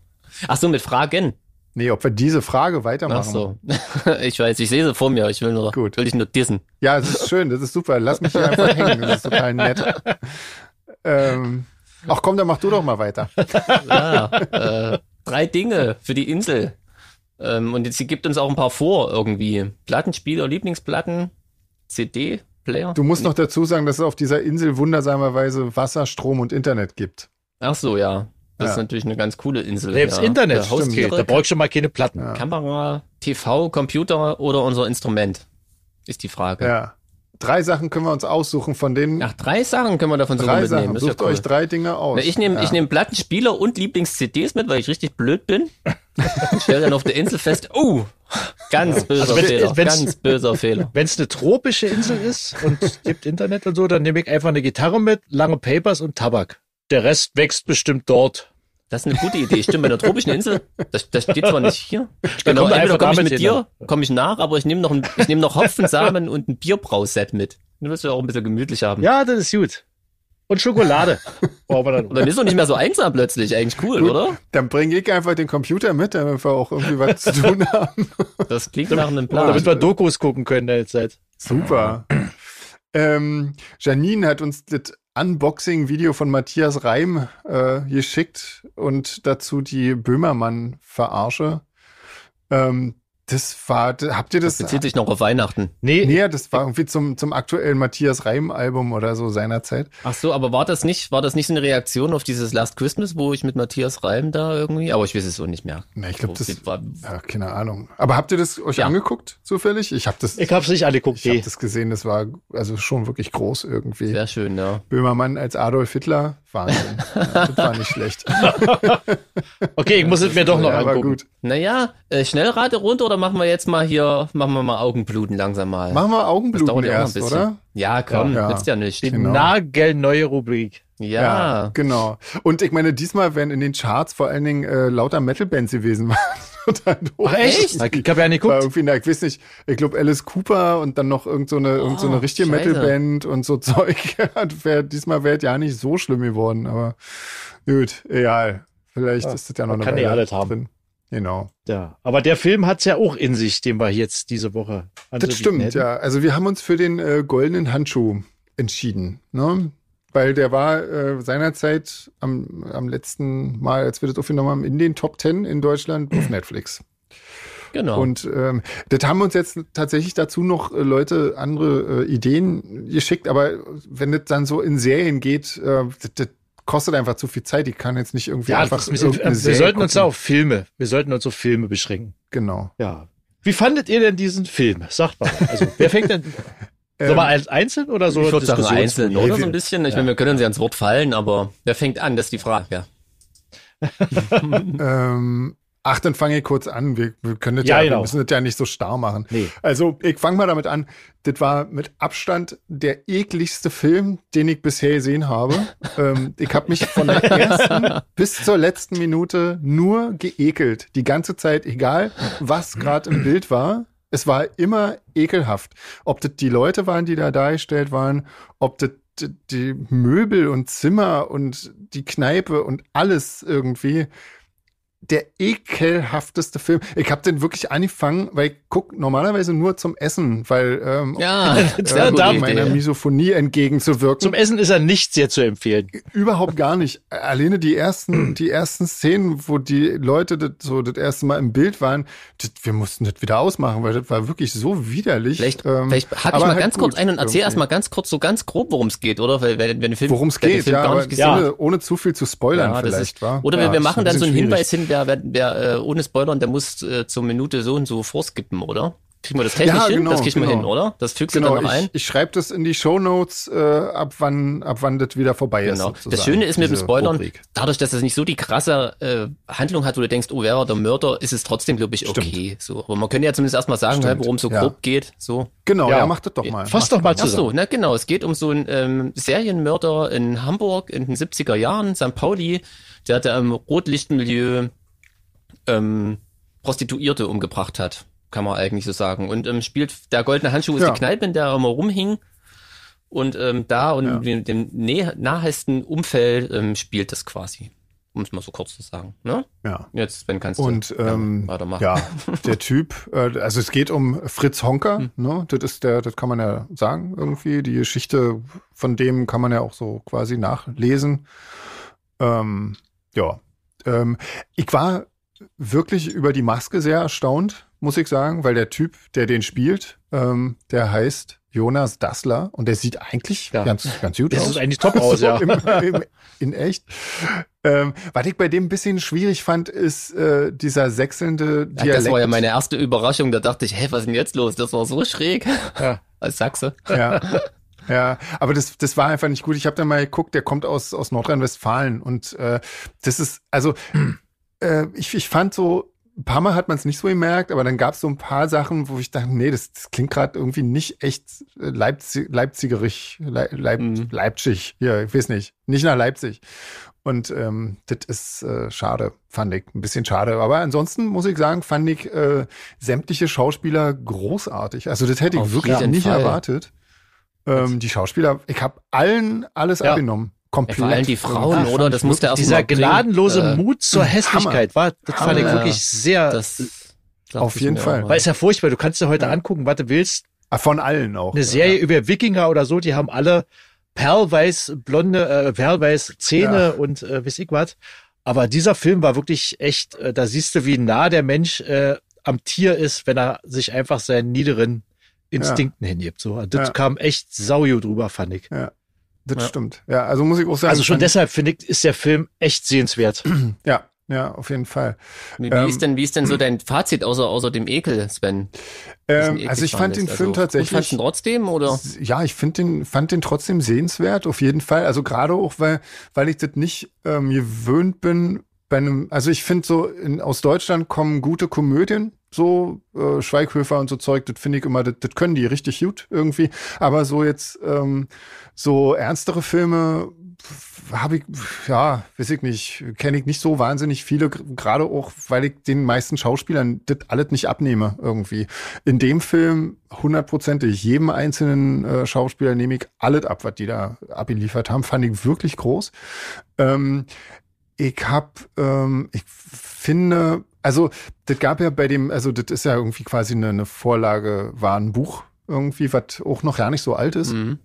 Ach so, mit Fragen. Nee, ob wir diese Frage weitermachen. Ach so. <laughs> Ich weiß, ich sehe sie vor mir, ich will nur, Gut. will dich nur dissen. Ja, das ist schön, das ist super. Lass mich hier einfach hängen, das ist total nett. <laughs> Ähm, ach komm, dann mach du doch mal weiter. Ja, äh, drei Dinge für die Insel. Ähm, und sie gibt uns auch ein paar vor irgendwie. Plattenspieler, Lieblingsplatten, CD, Player. Du musst noch dazu sagen, dass es auf dieser Insel wundersamerweise Wasser, Strom und Internet gibt. Ach so, ja. Das ja. ist natürlich eine ganz coole Insel. Selbst ja. Internet, ja, da brauche ich schon mal keine Platten. Ja. Kamera, TV, Computer oder unser Instrument, ist die Frage. Ja. Drei Sachen können wir uns aussuchen von denen. Ach, drei Sachen können wir davon drei sogar mitnehmen. Sachen. Sucht cool. euch drei Dinge aus. Na, ich nehme ich nehm Plattenspieler und Lieblings-CDs mit, weil ich richtig blöd bin. ich stelle dann auf der Insel fest, oh, <laughs> ganz böser also wenn, Fehler, ganz böser Fehler. Wenn es eine tropische Insel ist und gibt Internet und so, dann nehme ich einfach eine Gitarre mit, lange Papers und Tabak. Der Rest wächst bestimmt dort. Das ist eine gute Idee. Stimmt, bei der tropischen Insel. Das, das steht zwar nicht hier. <laughs> Genau, kommt entweder komme ich mit dir, ne? komme ich nach, aber ich nehme noch, ein, ich noch Hopfensamen <laughs> und ein Bierbrauset mit. Nur, wirst wir auch ein bisschen gemütlich haben. Ja, das ist gut. Und Schokolade. Oh, <laughs> aber dann. Und dann bist du nicht mehr so einsam plötzlich. Eigentlich cool, gut, oder? Dann bringe ich einfach den Computer mit, damit wir auch irgendwie was zu tun haben. Das klingt nach einem Plan. Damit wir Dokus gucken können derzeit. Super. Ähm, Janine hat uns das Unboxing-Video von Matthias Reim äh, geschickt und dazu die Böhmermann-Verarsche. Ähm, das war, habt ihr das? Das bezieht sich noch auf Weihnachten. Nee. Nee, das war irgendwie zum, zum aktuellen Matthias Reim-Album oder so seinerzeit. Ach so, aber war das nicht, war das nicht so eine Reaktion auf dieses Last Christmas, wo ich mit Matthias Reim da irgendwie, aber ich weiß es so nicht mehr. Na, ich glaube, das war, ja, keine Ahnung. Aber habt ihr das euch ja. angeguckt, zufällig? Ich habe das. Ich hab's nicht angeguckt, Ich nee. hab das gesehen, das war also schon wirklich groß irgendwie. Sehr schön, ja. Böhmermann als Adolf Hitler Wahnsinn. <laughs> das war nicht schlecht. <laughs> okay, ich muss es mir doch noch ja, angucken. Gut. Naja, äh, Schnellrate runter oder machen wir jetzt mal hier, machen wir mal Augenbluten langsam mal. Machen wir Augenbluten das dauert erst, ja auch ein bisschen. oder? Ja, komm, ja, nützt ja nicht. genau. nagelneue Rubrik. Ja. ja. genau. Und ich meine, diesmal werden in den Charts vor allen Dingen äh, lauter Metal-Bands gewesen total doof. Ach, echt? Ich habe ja nicht geguckt. Irgendwie, na, ich weiß nicht, ich glaube Alice Cooper und dann noch irgendeine so oh, irgend so richtige Metalband und so <laughs> Zeug. wär, diesmal wäre es ja nicht so schlimm geworden, aber gut, egal. Vielleicht ja, ist das ja noch eine Kann ja alles haben. Genau. Ja, aber der Film hat es ja auch in sich, den wir jetzt diese Woche. Das stimmt, ja. Also wir haben uns für den äh, goldenen Handschuh entschieden. Ne? weil der war äh, seinerzeit am, am letzten Mal, als wir das aufgenommen haben, in den Top Ten in Deutschland auf <clears throat> Netflix. Genau. Und ähm, das haben uns jetzt tatsächlich dazu noch äh, Leute andere äh, Ideen geschickt, aber wenn das dann so in Serien geht, äh, das, das kostet einfach zu viel Zeit. Ich kann jetzt nicht irgendwie ja, einfach. Bisschen, äh, wir Serie sollten uns auf Filme, wir sollten uns auf Filme beschränken. Genau. Ja. Wie fandet ihr denn diesen Film? Sagt mal. Also, wer fängt denn? <laughs> Ähm, so als einzeln oder so? Ich würde sagen einzeln, oder? So ein bisschen. Ich ja. meine, wir können sie ans Wort fallen, aber wer fängt an? Das ist die Frage, ja. <laughs> ähm, ach, dann fange ich kurz an. Wir, wir können das ja, ja genau. wir müssen das ja nicht so starr machen. Nee. Also, ich fange mal damit an. Das war mit Abstand der ekligste Film, den ich bisher gesehen habe. <laughs> ähm, ich habe mich von der ersten bis zur letzten Minute nur geekelt. Die ganze Zeit, egal was gerade im Bild war. Es war immer ekelhaft. Ob das die Leute waren, die da dargestellt waren, ob das die Möbel und Zimmer und die Kneipe und alles irgendwie der ekelhafteste Film. Ich habe den wirklich angefangen, weil ich guck normalerweise nur zum Essen, weil ähm, ja, äh, um <laughs> meiner Misophonie entgegenzuwirken. Zum Essen ist er nicht sehr zu empfehlen. Überhaupt gar nicht. Alleine die ersten, <clears throat> die ersten Szenen, wo die Leute das, so das erste Mal im Bild waren, das, wir mussten das wieder ausmachen, weil das war wirklich so widerlich. Vielleicht, ähm, vielleicht hake ich mal halt ganz kurz ein und erzähl irgendwie. erst mal ganz kurz so ganz grob, worum es geht, oder? Weil, wenn, wenn Worum es geht, ja, aber ja. Ohne, ohne, zu viel zu spoilern ja, vielleicht, ist, Oder ja, wir, wir machen dann so einen schwierig. Hinweis hin, wer, wer, wer äh, ohne Spoilern, der muss äh, zur Minute so und so vorskippen, oder? Kriegen wir das technisch ja, genau, hin? Das kriegen genau. wir hin, genau. oder? Das fügst genau, du dann noch ein? Ich, ich schreibe das in die Shownotes, äh, ab wann, ab wann das wieder vorbei genau. ist. Genau. Das Schöne ist mit dem Spoilern, Rubrik. dadurch, dass es nicht so die krasse äh, Handlung hat, wo du denkst, oh, wer war der Mörder, ist es trotzdem, glaube ich, okay. Stimmt. So. Aber man könnte ja zumindest erstmal sagen, halt, worum es so ja. grob geht. So. Genau, ja, ja mach das doch mal. Fass doch mal zu. Ach so, na genau. Es geht um so einen ähm, Serienmörder in Hamburg in den 70er Jahren, St. Pauli, der da im Rotlichtmilieu ähm, Prostituierte umgebracht hat, kann man eigentlich so sagen. Und ähm, spielt der goldene Handschuh ist ja. die Kneipe, in der er immer rumhing. Und ähm, da und ja. dem, dem nä nahesten Umfeld ähm, spielt das quasi. Um es mal so kurz zu sagen. Ne? Ja. Jetzt, wenn kannst du und, ähm, ja, ja, der Typ, äh, also es geht um Fritz Honker, hm. ne? Das ist der, das kann man ja sagen, irgendwie. Die Geschichte von dem kann man ja auch so quasi nachlesen. Ähm, ja. Ähm, ich war wirklich über die Maske sehr erstaunt, muss ich sagen, weil der Typ, der den spielt, ähm, der heißt Jonas Dassler und der sieht eigentlich ja. ganz, ganz gut das aus. Der sieht eigentlich top aus, <laughs> ja. Im, im, in echt. Ähm, was ich bei dem ein bisschen schwierig fand, ist äh, dieser sechselnde Dialekt. Ja, das war ja meine erste Überraschung. Da dachte ich, hey, was ist denn jetzt los? Das war so schräg. Ja. <laughs> Als Sachse. Ja. <laughs> Ja, aber das, das war einfach nicht gut. Ich habe da mal geguckt, der kommt aus, aus Nordrhein-Westfalen und äh, das ist, also äh, ich, ich fand so, ein paar Mal hat man es nicht so gemerkt, aber dann gab es so ein paar Sachen, wo ich dachte, nee, das, das klingt gerade irgendwie nicht echt äh, Leipzig, Leipzigerig, Leip, mhm. Leipzig, ja, ich weiß nicht, nicht nach Leipzig. Und ähm, das ist äh, schade, fand ich, ein bisschen schade. Aber ansonsten muss ich sagen, fand ich äh, sämtliche Schauspieler großartig. Also das hätte ich Auf wirklich nicht Fall. erwartet. Ähm, die Schauspieler, ich habe allen alles ja. abgenommen komplett. vor allem die Frauen, oder? Das musste auch Dieser gnadenlose äh, Mut zur Hässlichkeit war, das fand ich wirklich sehr. Das, auf jeden Fall. Weil es ja furchtbar, du kannst dir heute ja. angucken, was du willst. Ah, von allen auch. Eine Serie ja. über Wikinger oder so, die haben alle perlweiß blonde, äh, perlweiß Zähne ja. und äh, weiß ich was. Aber dieser Film war wirklich echt, äh, da siehst du, wie nah der Mensch äh, am Tier ist, wenn er sich einfach seinen niederen Instinkten ja. hingibt. So. Und also das kam echt saujo drüber, fand ich. Ja. Das ja. stimmt. Ja, also muss ich auch sagen. Also schon deshalb finde ich, ist der Film echt sehenswert. <clears throat> ja, ja, auf jeden Fall. Wie, ähm, ist, denn, wie ist denn so <clears throat> dein Fazit außer, außer dem Ekel, Sven? Ähm, Ekel also ich fand den Film also, tatsächlich. Du fandst ihn trotzdem, oder? Ja, ich find den, fand den trotzdem sehenswert, auf jeden Fall. Also gerade auch, weil, weil ich das nicht ähm, gewöhnt bin bei einem, also ich finde so, in, aus Deutschland kommen gute Komödien, so äh, Schweighöfer und so Zeug, das finde ich immer, das können die richtig gut irgendwie. Aber so jetzt ähm, so ernstere Filme habe ich, ja, weiß ich nicht, kenne ich nicht so wahnsinnig viele, gerade auch, weil ich den meisten Schauspielern das alles nicht abnehme irgendwie. In dem Film hundertprozentig, jedem einzelnen äh, Schauspieler nehme ich alles ab, was die da abgeliefert haben, fand ich wirklich groß. Ähm, ich habe, ähm, ich finde, also, das gab ja bei dem, also das ist ja irgendwie quasi eine, eine Vorlage, war ein Buch irgendwie, was auch noch gar nicht so alt ist. Mhm.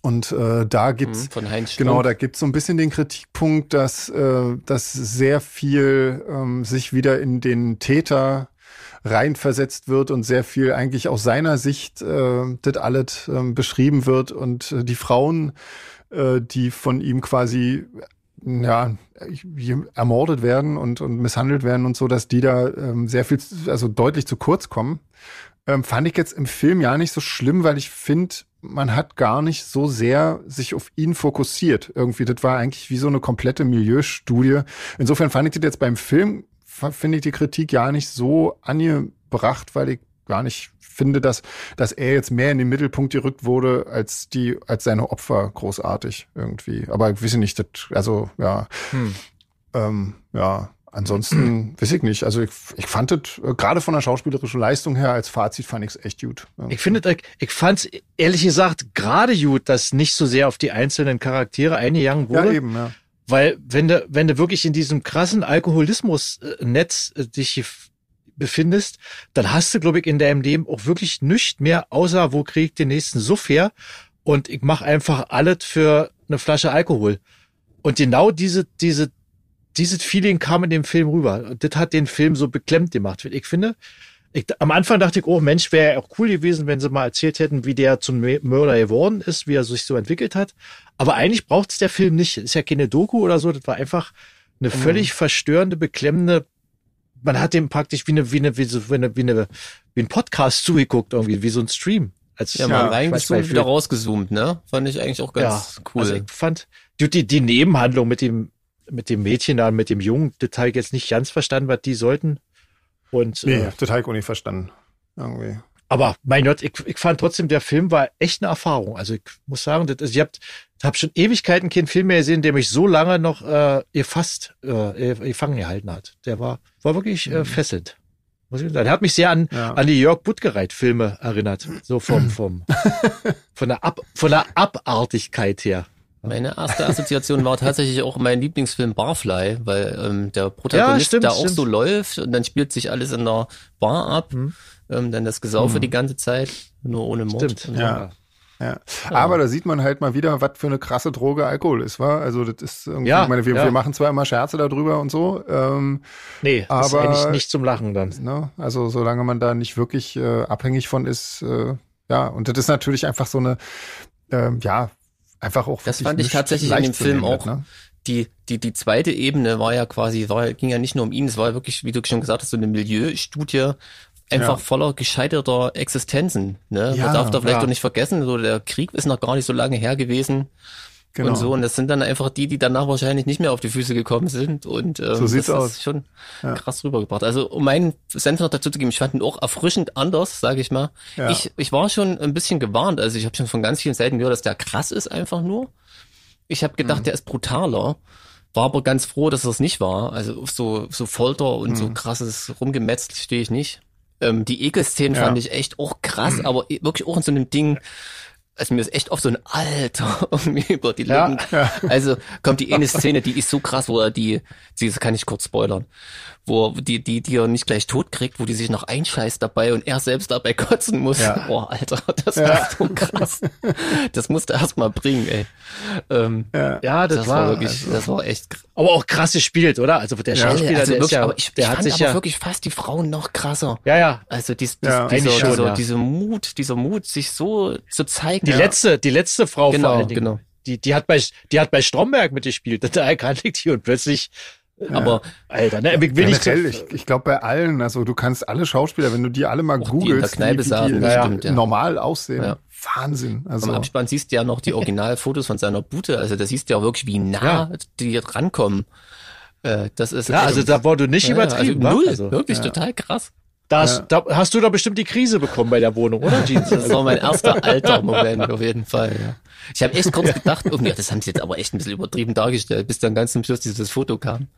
Und äh, da gibt's mhm, von Heinz genau, da gibt's so ein bisschen den Kritikpunkt, dass äh, dass sehr viel ähm, sich wieder in den Täter reinversetzt wird und sehr viel eigentlich aus seiner Sicht äh, das alles äh, beschrieben wird und äh, die Frauen, äh, die von ihm quasi ja, ermordet werden und, und misshandelt werden und so, dass die da ähm, sehr viel, also deutlich zu kurz kommen. Ähm, fand ich jetzt im Film ja nicht so schlimm, weil ich finde, man hat gar nicht so sehr sich auf ihn fokussiert. Irgendwie, das war eigentlich wie so eine komplette Milieustudie. Insofern fand ich das jetzt beim Film, finde ich die Kritik ja nicht so angebracht, weil ich gar nicht finde, dass, dass er jetzt mehr in den Mittelpunkt gerückt wurde als die, als seine Opfer großartig irgendwie. Aber ich weiß nicht, das, also ja. Hm. Ähm, ja, ansonsten <clears throat> weiß ich nicht. Also ich, ich fand es, äh, gerade von der schauspielerischen Leistung her, als Fazit fand ich es echt gut. Ich finde, ich, ich fand es ehrlich gesagt gerade gut, dass nicht so sehr auf die einzelnen Charaktere eingegangen wurde. Ja, eben, ja. Weil wenn du, wenn du wirklich in diesem krassen Alkoholismus-Netz äh, äh, dich befindest, dann hast du, glaube ich, in deinem Leben auch wirklich nichts mehr, außer wo krieg ich den nächsten Suff her und ich mache einfach alles für eine Flasche Alkohol. Und genau diese, diese, dieses Feeling kam in dem Film rüber. Und das hat den Film so beklemmt gemacht. Ich finde, ich, am Anfang dachte ich, oh Mensch, wäre ja auch cool gewesen, wenn sie mal erzählt hätten, wie der zum Mörder geworden ist, wie er sich so entwickelt hat. Aber eigentlich braucht es der Film nicht. Ist ja keine Doku oder so. Das war einfach eine mhm. völlig mhm. verstörende, beklemmende man hat dem praktisch wie eine, wie eine, wie so, wie eine, wie eine, wie ein Podcast zugeguckt irgendwie, wie so ein Stream. Als ja, mal reingezoomt, wieder rausgezoomt, ne? Fand ich eigentlich auch ganz ja, cool. Also ich fand, die, die, die Nebenhandlung mit dem, mit dem Mädchen da, mit dem Jungen, total jetzt nicht ganz verstanden, was die sollten. Und, nee, äh, total auch nicht verstanden. Irgendwie aber mein Gott, ich, ich fand trotzdem, der Film war echt eine Erfahrung. Also ich muss sagen, das ist, ich habe hab schon Ewigkeiten keinen Film mehr gesehen, der mich so lange noch äh, gefasst, äh, gefangen gehalten hat. Der war, war wirklich äh, mhm. fesselnd. Muss ich sagen. Der hat mich sehr an, ja. an die Jörg Buttgereit-Filme erinnert. So vom, <laughs> vom von, der Ab, von der Abartigkeit her. Meine erste Assoziation war tatsächlich auch mein Lieblingsfilm Barfly, weil ähm, der Protagonist ja, stimmt, da auch stimmt. so läuft und dann spielt sich alles in der Bar ab. Mhm. Ähm, dann das Gesaufe hm. die mhm. ganze Zeit, nur ohne Mund. Stimmt, ja. Ja. Aber da sieht man halt mal wieder, was für eine krasse Droge Alkohol ist, war. Also das ist irgendwie, ja, ich meine, wir, ja. wir, machen zwar immer Scherze darüber und so. Ähm, nee, aber ist eigentlich nicht zum Lachen dann. Ne? Also solange man da nicht wirklich äh, abhängig von ist, äh, ja, und das ist natürlich einfach so eine, ähm, ja, einfach auch. Das fand ich tatsächlich in dem Film auch. Ne? die, die, die zweite Ebene war ja quasi, war, ging ja nicht nur um ihn, es war ja wirklich, wie du schon gesagt hast, so eine Milieustudie, einfach ja. voller gescheiterter Existenzen. Ne? Ja, Man darf da vielleicht ja. auch nicht vergessen, so der Krieg ist noch gar nicht so lange her gewesen. Genau. Und so, und das sind dann einfach die, die danach wahrscheinlich nicht mehr auf die Füße gekommen sind. Und ähm, so sieht's das aus. ist schon ja. krass rübergebracht. Also um meinen Senf noch dazu zu geben, ich fand ihn auch erfrischend anders, sage ich mal. Ja. Ich, ich war schon ein bisschen gewarnt. Also ich habe schon von ganz vielen Seiten gehört, dass der krass ist einfach nur. Ich habe gedacht, mhm. der ist brutaler war aber ganz froh, dass das nicht war. Also so, so Folter und mhm. so krasses Rumgemetzelt stehe ich nicht. Ähm, die Ekelszenen ja. fand ich echt auch krass, aber e- wirklich auch in so einem Ding, also mir ist echt oft so ein Alter irgendwie <laughs> über die Lippen. Ja, ja. Also kommt die eine <laughs> Szene, die ist so krass, wo er die, das kann ich kurz spoilern, wo die, die, die er nicht gleich tot kriegt, wo die sich noch einscheißt dabei und er selbst dabei kotzen muss. Ja. Boah, Alter, das ja. war so krass. <laughs> Das musste erst mal bringen, ey. Ähm, ja. das, das war, war, wirklich, also, das war echt. krass. Aber auch krass gespielt, oder? Also der Schauspieler, also der wirklich, ja, aber ich, der ich hat sich ja wirklich fast die Frauen noch krasser. Ja, ja. Also dies, dies, dieser, schon, dieser, dieser Mut, dieser Mut, sich so zu zeigen, die ja. letzte, die letzte Frau genau, vor allen Dingen. Genau. Die, die hat bei, die hat bei Stromberg mitgespielt, <laughs> da erkannte die und plötzlich ja. Aber Alter, ne, will ja, ich, ich, ich glaube bei allen, also du kannst alle Schauspieler, wenn du die alle mal googelst, die, die, die, sagen, die ja, stimmt, normal aussehen. Ja. Wahnsinn. Also. Am Abspann siehst du ja noch die <laughs> Originalfotos von seiner Bute. also da siehst du ja auch wirklich, wie nah die rankommen. Äh, das ist also ja, also da war du nicht übertrieben. Also null, also, wirklich total krass. Da hast, ja. da hast, du da bestimmt die Krise bekommen bei der Wohnung, oder? Jeans? Das war mein erster Alter-Moment auf jeden Fall. Ja. Ich habe echt kurz gedacht, irgendwie, ja, das haben sie jetzt aber echt ein bisschen übertrieben dargestellt, bis dann ganz zum Schluss dieses Foto kam.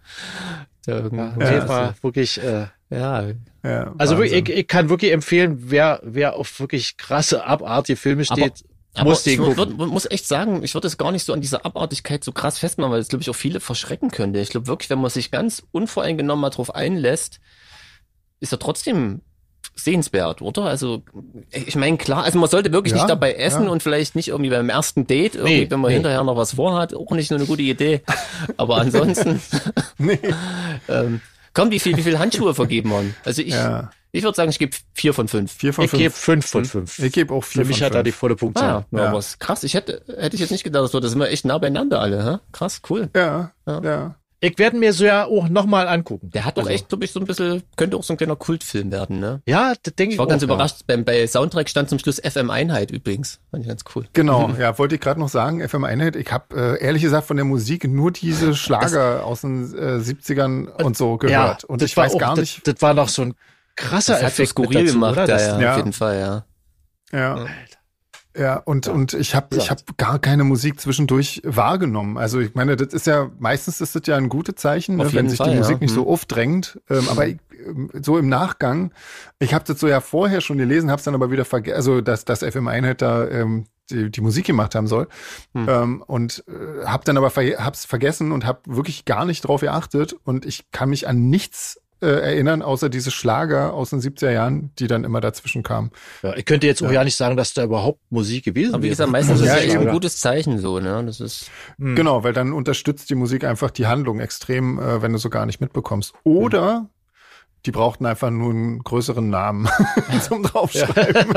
Ja, ja, war wirklich. Äh, ja. ja also wirklich, ich, ich, kann wirklich empfehlen, wer, wer auf wirklich krasse, abartige Filme steht. Aber, muss aber den ich würd, muss echt sagen, ich würde es gar nicht so an dieser Abartigkeit so krass festmachen, weil es, glaube ich, auch viele verschrecken könnte. Ich glaube wirklich, wenn man sich ganz unvoreingenommen mal drauf einlässt, ist ja trotzdem sehenswert, oder? Also ich meine, klar, also man sollte wirklich ja, nicht dabei essen ja. und vielleicht nicht irgendwie beim ersten Date, irgendwie, nee, wenn man nee. hinterher noch was vorhat, auch nicht so eine gute Idee. Aber ansonsten <laughs> nee. ähm, komm, wie viel, wie viel Handschuhe vergeben man? Also ich, ja. ich würde sagen, ich gebe vier von fünf. Vier von ich gebe fünf von fünf. Ich gebe auch vier Für mich von hat fünf. da die volle Punktzahl. Ah, ja, Was. Krass, ich hätte, hätte ich jetzt nicht gedacht, dass wir, das sind wir echt nah beieinander alle. Hä? Krass, cool. ja. ja. Ich werde mir so ja auch nochmal angucken. Der hat doch also. echt, glaube ich, so ein bisschen, könnte auch so ein kleiner Kultfilm werden, ne? Ja, das denke ich. Ich war auch, ganz ja. überrascht, bei, bei, Soundtrack stand zum Schluss FM Einheit übrigens. Fand ich ganz cool. Genau, <laughs> ja, wollte ich gerade noch sagen, FM Einheit, ich habe äh, ehrlich gesagt von der Musik nur diese Schlager das, aus den äh, 70ern und so gehört. Ja, und ich weiß auch, gar nicht. Das, das war doch so ein krasser das Effekt. Hat so skurril dazu, gemacht, oder? Das, ja, auf jeden Fall, ja. Ja. Ja, und, ja. und ich habe ich hab gar keine Musik zwischendurch wahrgenommen. Also ich meine, das ist ja, meistens ist das ja ein gutes Zeichen, ne, wenn sich Fall, die ja. Musik nicht hm. so oft mhm. drängt. Ähm, aber ich, ähm, so im Nachgang, ich habe das so ja vorher schon gelesen, habe es dann aber wieder vergessen, also dass, dass FM Einheit da ähm, die, die Musik gemacht haben soll. Hm. Ähm, und äh, habe dann aber ver hab's vergessen und habe wirklich gar nicht drauf geachtet. Und ich kann mich an nichts äh, erinnern, außer diese Schlager aus den 70er Jahren, die dann immer dazwischen kamen. Ja, ich könnte jetzt auch ja. ja nicht sagen, dass da überhaupt Musik gewesen ist. Aber wie gesagt, meistens ist das ja ein gutes Zeichen so, ne? Das ist, hm. genau, weil dann unterstützt die Musik einfach die Handlung extrem, äh, wenn du so gar nicht mitbekommst. Oder hm. die brauchten einfach nur einen größeren Namen <laughs> zum draufschreiben. <laughs>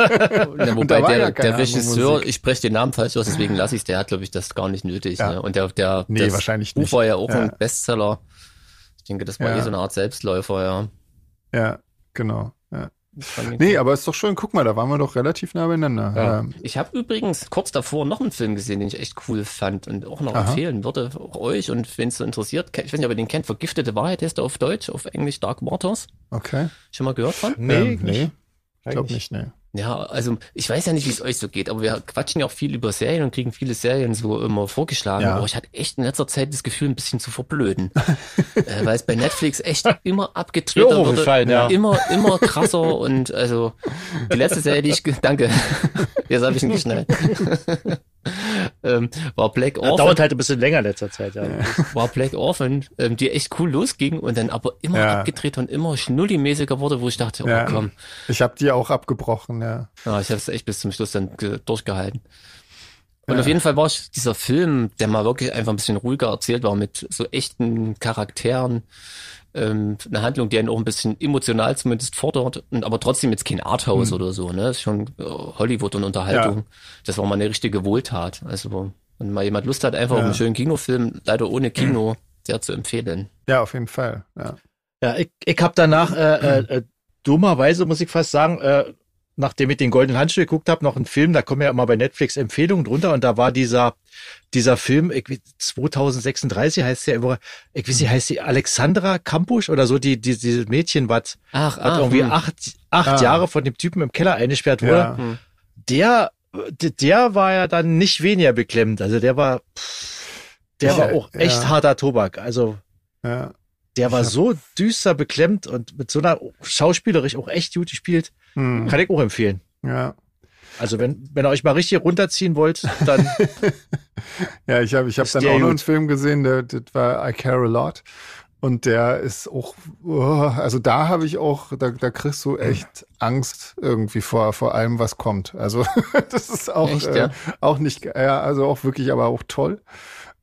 Ja, wobei der, ja der Regisseur, ich spreche den Namen falsch aus, deswegen lasse ich es, der hat, glaube ich, das gar nicht nötig. Ja. Ne? Und der, der nee, das wahrscheinlich Buch nicht. war ja auch ja. ein Bestseller denke, das war eh ja. eh so eine Art Selbstläufer, ja. Ja, genau. Ja. Nee, aber ist doch schön. Guck mal, da waren wir doch relativ nah beieinander. Ja. Ähm. Ich habe übrigens kurz davor noch einen Film gesehen, den ich echt cool fand und auch noch Aha. empfehlen würde, auch euch. Und wenn es so interessiert, ich weiß nicht, ob ihr den kennt, Vergiftete Wahrheit heißt er auf Deutsch, auf Englisch Dark Waters. Okay. Schon mal gehört von? Nee, ähm, nee. Ich glaube nicht, nee. Ja, also ich weiß ja nicht, wie es euch so geht, aber wir quatschen ja auch viel über Serien und kriegen viele Serien so immer vorgeschlagen. Ja. Aber ich hatte echt in letzter Zeit das Gefühl, ein bisschen zu verblöden. <laughs> äh, weil es bei Netflix echt immer abgedreht wurde. Ja. Immer, immer krasser und also die letzte Serie, die ich. Danke. <laughs> Jetzt habe ich ihn geschnallt. <laughs> ähm, war Black Orphan. Das dauert halt ein bisschen länger in letzter Zeit, ja. War Black Orphan, ähm, die echt cool losging und dann aber immer ja. abgedreht und immer schnullimäßiger wurde, wo ich dachte, oh komm. Ich habe die auch abgebrochen, ja. Ja. ja ah, ich habe es echt bis zum Schluss dann durchgehalten. Und ja. auf jeden Fall war ich dieser Film, der mal wirklich einfach ein bisschen ruhiger erzählt war, mit so echten Charakteren, ähm, eine Handlung, die einen auch ein bisschen emotional zumindest fordert, und aber trotzdem jetzt kein Arthouse mhm. oder so, ne? Das ist schon äh, Hollywood und Unterhaltung. Ja. Das war mal eine richtige Wohltat. Also, wenn mal jemand Lust hat, einfach ja. einen schönen Kinofilm, leider ohne Kino, mhm. sehr zu empfehlen. Ja, auf jeden Fall. Ja, ja ich, ich habe danach äh, äh, äh, dummerweise, muss ich fast sagen, äh, nachdem ich den Goldenen Handschuh geguckt habe, noch einen Film, da kommen ja immer bei Netflix Empfehlungen drunter und da war dieser, dieser Film, ich, 2036 heißt der ich weiß nicht, heißt die Alexandra Kampusch oder so, die, die, dieses Mädchen, was irgendwie hm. acht, acht ah. Jahre von dem Typen im Keller eingesperrt wurde. Ja. Hm. Der, der war ja dann nicht weniger beklemmt. Also der war, pff, der ja, war auch echt harter Tobak. Also. Ja der war so düster beklemmt und mit so einer schauspielerisch auch echt gut gespielt. Mhm. Kann ich auch empfehlen. Ja. Also wenn, wenn ihr euch mal richtig runterziehen wollt, dann. <laughs> ja, ich habe ich hab dann auch noch einen Film gesehen, der, das war I Care a Lot. Und der ist auch, oh, also da habe ich auch, da, da kriegst du echt Angst irgendwie vor, vor allem, was kommt. Also <laughs> das ist auch, echt, ja? äh, auch nicht, ja, also auch wirklich, aber auch toll.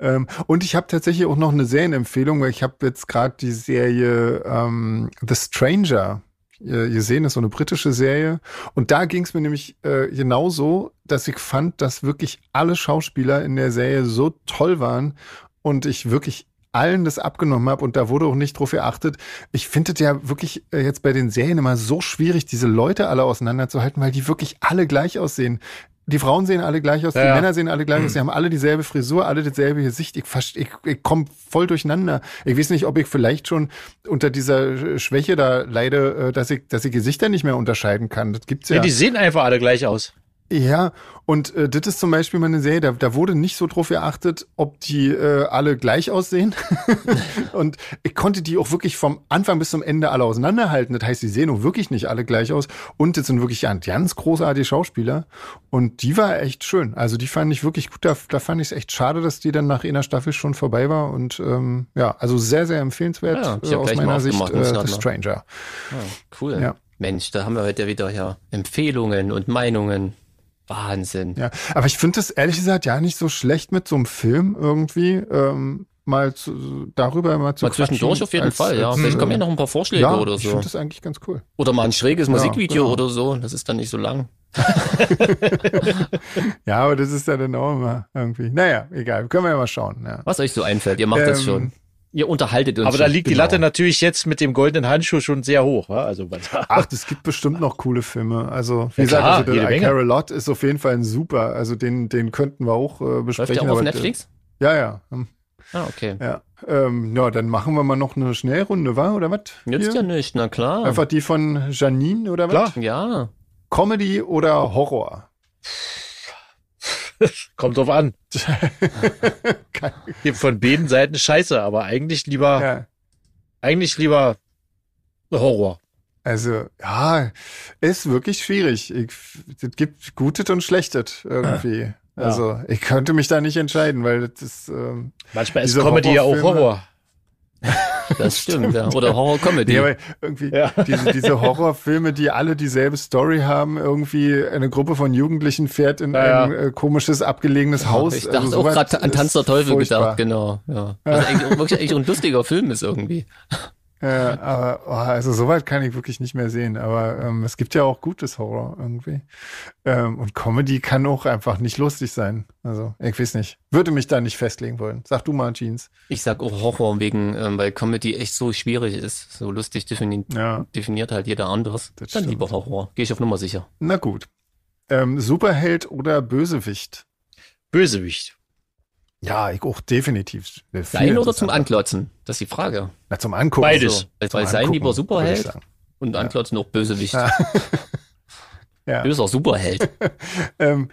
Ähm, und ich habe tatsächlich auch noch eine Serienempfehlung, weil ich habe jetzt gerade die Serie ähm, The Stranger gesehen, äh, das ist so eine britische Serie. Und da ging es mir nämlich äh, genauso, dass ich fand, dass wirklich alle Schauspieler in der Serie so toll waren und ich wirklich allen das abgenommen habe und da wurde auch nicht drauf geachtet. Ich finde es ja wirklich äh, jetzt bei den Serien immer so schwierig, diese Leute alle auseinanderzuhalten, weil die wirklich alle gleich aussehen die Frauen sehen alle gleich aus, ja, die ja. Männer sehen alle gleich aus, sie mhm. haben alle dieselbe Frisur, alle dieselbe Gesicht. Ich, ich, ich komme voll durcheinander. Ich weiß nicht, ob ich vielleicht schon unter dieser Schwäche da leide, äh, dass ich, dass ich Gesichter nicht mehr unterscheiden kann. Das gibt's ja. ja. die sehen einfach alle gleich aus. Ja, und äh, das ist zum Beispiel meine Serie, da, da wurde nicht so drauf geachtet, ob die äh, alle gleich aussehen. <laughs> und ich konnte die auch wirklich vom Anfang bis zum Ende alle auseinanderhalten. Das heißt, die sehen auch wirklich nicht alle gleich aus. Und das sind wirklich ganz großartige Schauspieler. Und die war echt schön. Also die fand ich wirklich gut. Da, da fand ich es echt schade, dass die dann nach einer Staffel schon vorbei war. Und ähm, ja, also sehr, sehr empfehlenswert ja, äh, aus meiner Sicht äh, The Stranger. Ja, ah, cool. Ja. Mensch, da haben wir heute wieder ja Empfehlungen und Meinungen. Wahnsinn. Ja, aber ich finde es ehrlich gesagt ja nicht so schlecht mit so einem Film irgendwie. Ähm, mal zu, darüber mal zu Mal zwischendurch auf jeden als, Fall, ja. Vielleicht kommen äh, ja noch ein paar Vorschläge ja, oder so. Ich finde das eigentlich ganz cool. Oder mal ein schräges Musikvideo ja, genau. oder so. Das ist dann nicht so lang. <laughs> ja, aber das ist ja dann auch immer irgendwie. Naja, egal. Können wir ja mal schauen. Ja. Was euch so einfällt, ihr macht ähm, das schon. Ihr unterhaltet uns. Aber da liegt genau. die Latte natürlich jetzt mit dem goldenen Handschuh schon sehr hoch. Wa? Also, <laughs> Ach, es gibt bestimmt noch coole Filme. Also, wie ja, gesagt, also, der I Care a Lot ist auf jeden Fall ein super. Also, den, den könnten wir auch äh, besprechen. Läuft der auch auf Netflix? Äh, ja, ja. Hm. Ah, okay. Ja. Ähm, ja, dann machen wir mal noch eine Schnellrunde, wa? Oder was? Jetzt ja nicht, na klar. Einfach die von Janine oder was? Klar. Ja. Comedy oder Horror? <laughs> Kommt drauf an. <laughs> von beiden Seiten Scheiße, aber eigentlich lieber, ja. eigentlich lieber Horror. Also, ja, ist wirklich schwierig. es gibt Gutes und Schlechtes irgendwie. Ja. Also, ich könnte mich da nicht entscheiden, weil das ist. Ähm, Manchmal ist Comedy ja auch Horror. <laughs> Das stimmt, ja. Oder Horror-Comedy. Ja, irgendwie ja. Diese, diese, Horrorfilme, die alle dieselbe Story haben, irgendwie eine Gruppe von Jugendlichen fährt in ja, ein äh, komisches, abgelegenes Haus. Ich dachte also auch gerade an Tanz der Teufel furchtbar. gedacht, genau. Ja. Was also eigentlich, wirklich eigentlich ein lustiger Film ist irgendwie. Ja, äh, aber oh, also soweit kann ich wirklich nicht mehr sehen. Aber ähm, es gibt ja auch gutes Horror irgendwie. Ähm, und Comedy kann auch einfach nicht lustig sein. Also ich weiß nicht. Würde mich da nicht festlegen wollen. Sag du mal, Jeans. Ich sag auch Horror wegen, ähm, weil Comedy echt so schwierig ist. So lustig defini ja. definiert halt jeder anderes. Das Dann stimmt. lieber Horror. Gehe ich auf Nummer sicher. Na gut. Ähm, Superheld oder Bösewicht? Bösewicht. Ja, ich auch definitiv. Sein oder zum Anklotzen? Das ist die Frage. Na, zum Angucken. Beides. Also, weil sein lieber Superheld und Anklotzen ja. auch Bösewicht. Ja. <laughs> ja. Böser Superheld. <laughs> ähm,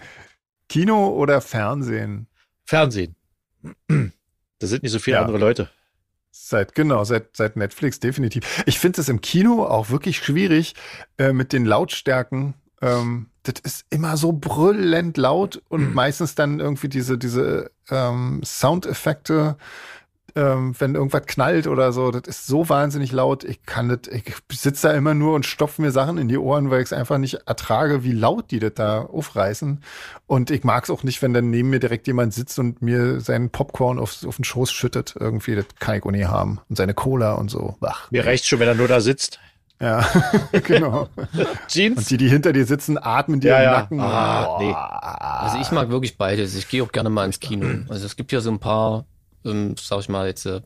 Kino oder Fernsehen? Fernsehen. Da sind nicht so viele ja. andere Leute. Seit, genau, seit, seit Netflix definitiv. Ich finde es im Kino auch wirklich schwierig äh, mit den Lautstärken ähm, das ist immer so brüllend laut und mhm. meistens dann irgendwie diese, diese ähm, Soundeffekte, ähm, wenn irgendwas knallt oder so, das ist so wahnsinnig laut. Ich kann das, ich sitze da immer nur und stopfe mir Sachen in die Ohren, weil ich es einfach nicht ertrage, wie laut die das da aufreißen. Und ich mag es auch nicht, wenn dann neben mir direkt jemand sitzt und mir seinen Popcorn auf, auf den Schoß schüttet. Irgendwie, das kann ich auch nie haben. Und seine Cola und so. Ach, mir reicht schon, wenn er nur da sitzt. Ja, <laughs> genau. Jeans. Und die, die hinter dir sitzen, atmen dir ja, im ja. Nacken. Ah, nee. Also ich mag wirklich beides. Ich gehe auch gerne mal ins Kino. Also es gibt ja so ein paar, ähm, sag ich mal jetzt, äh,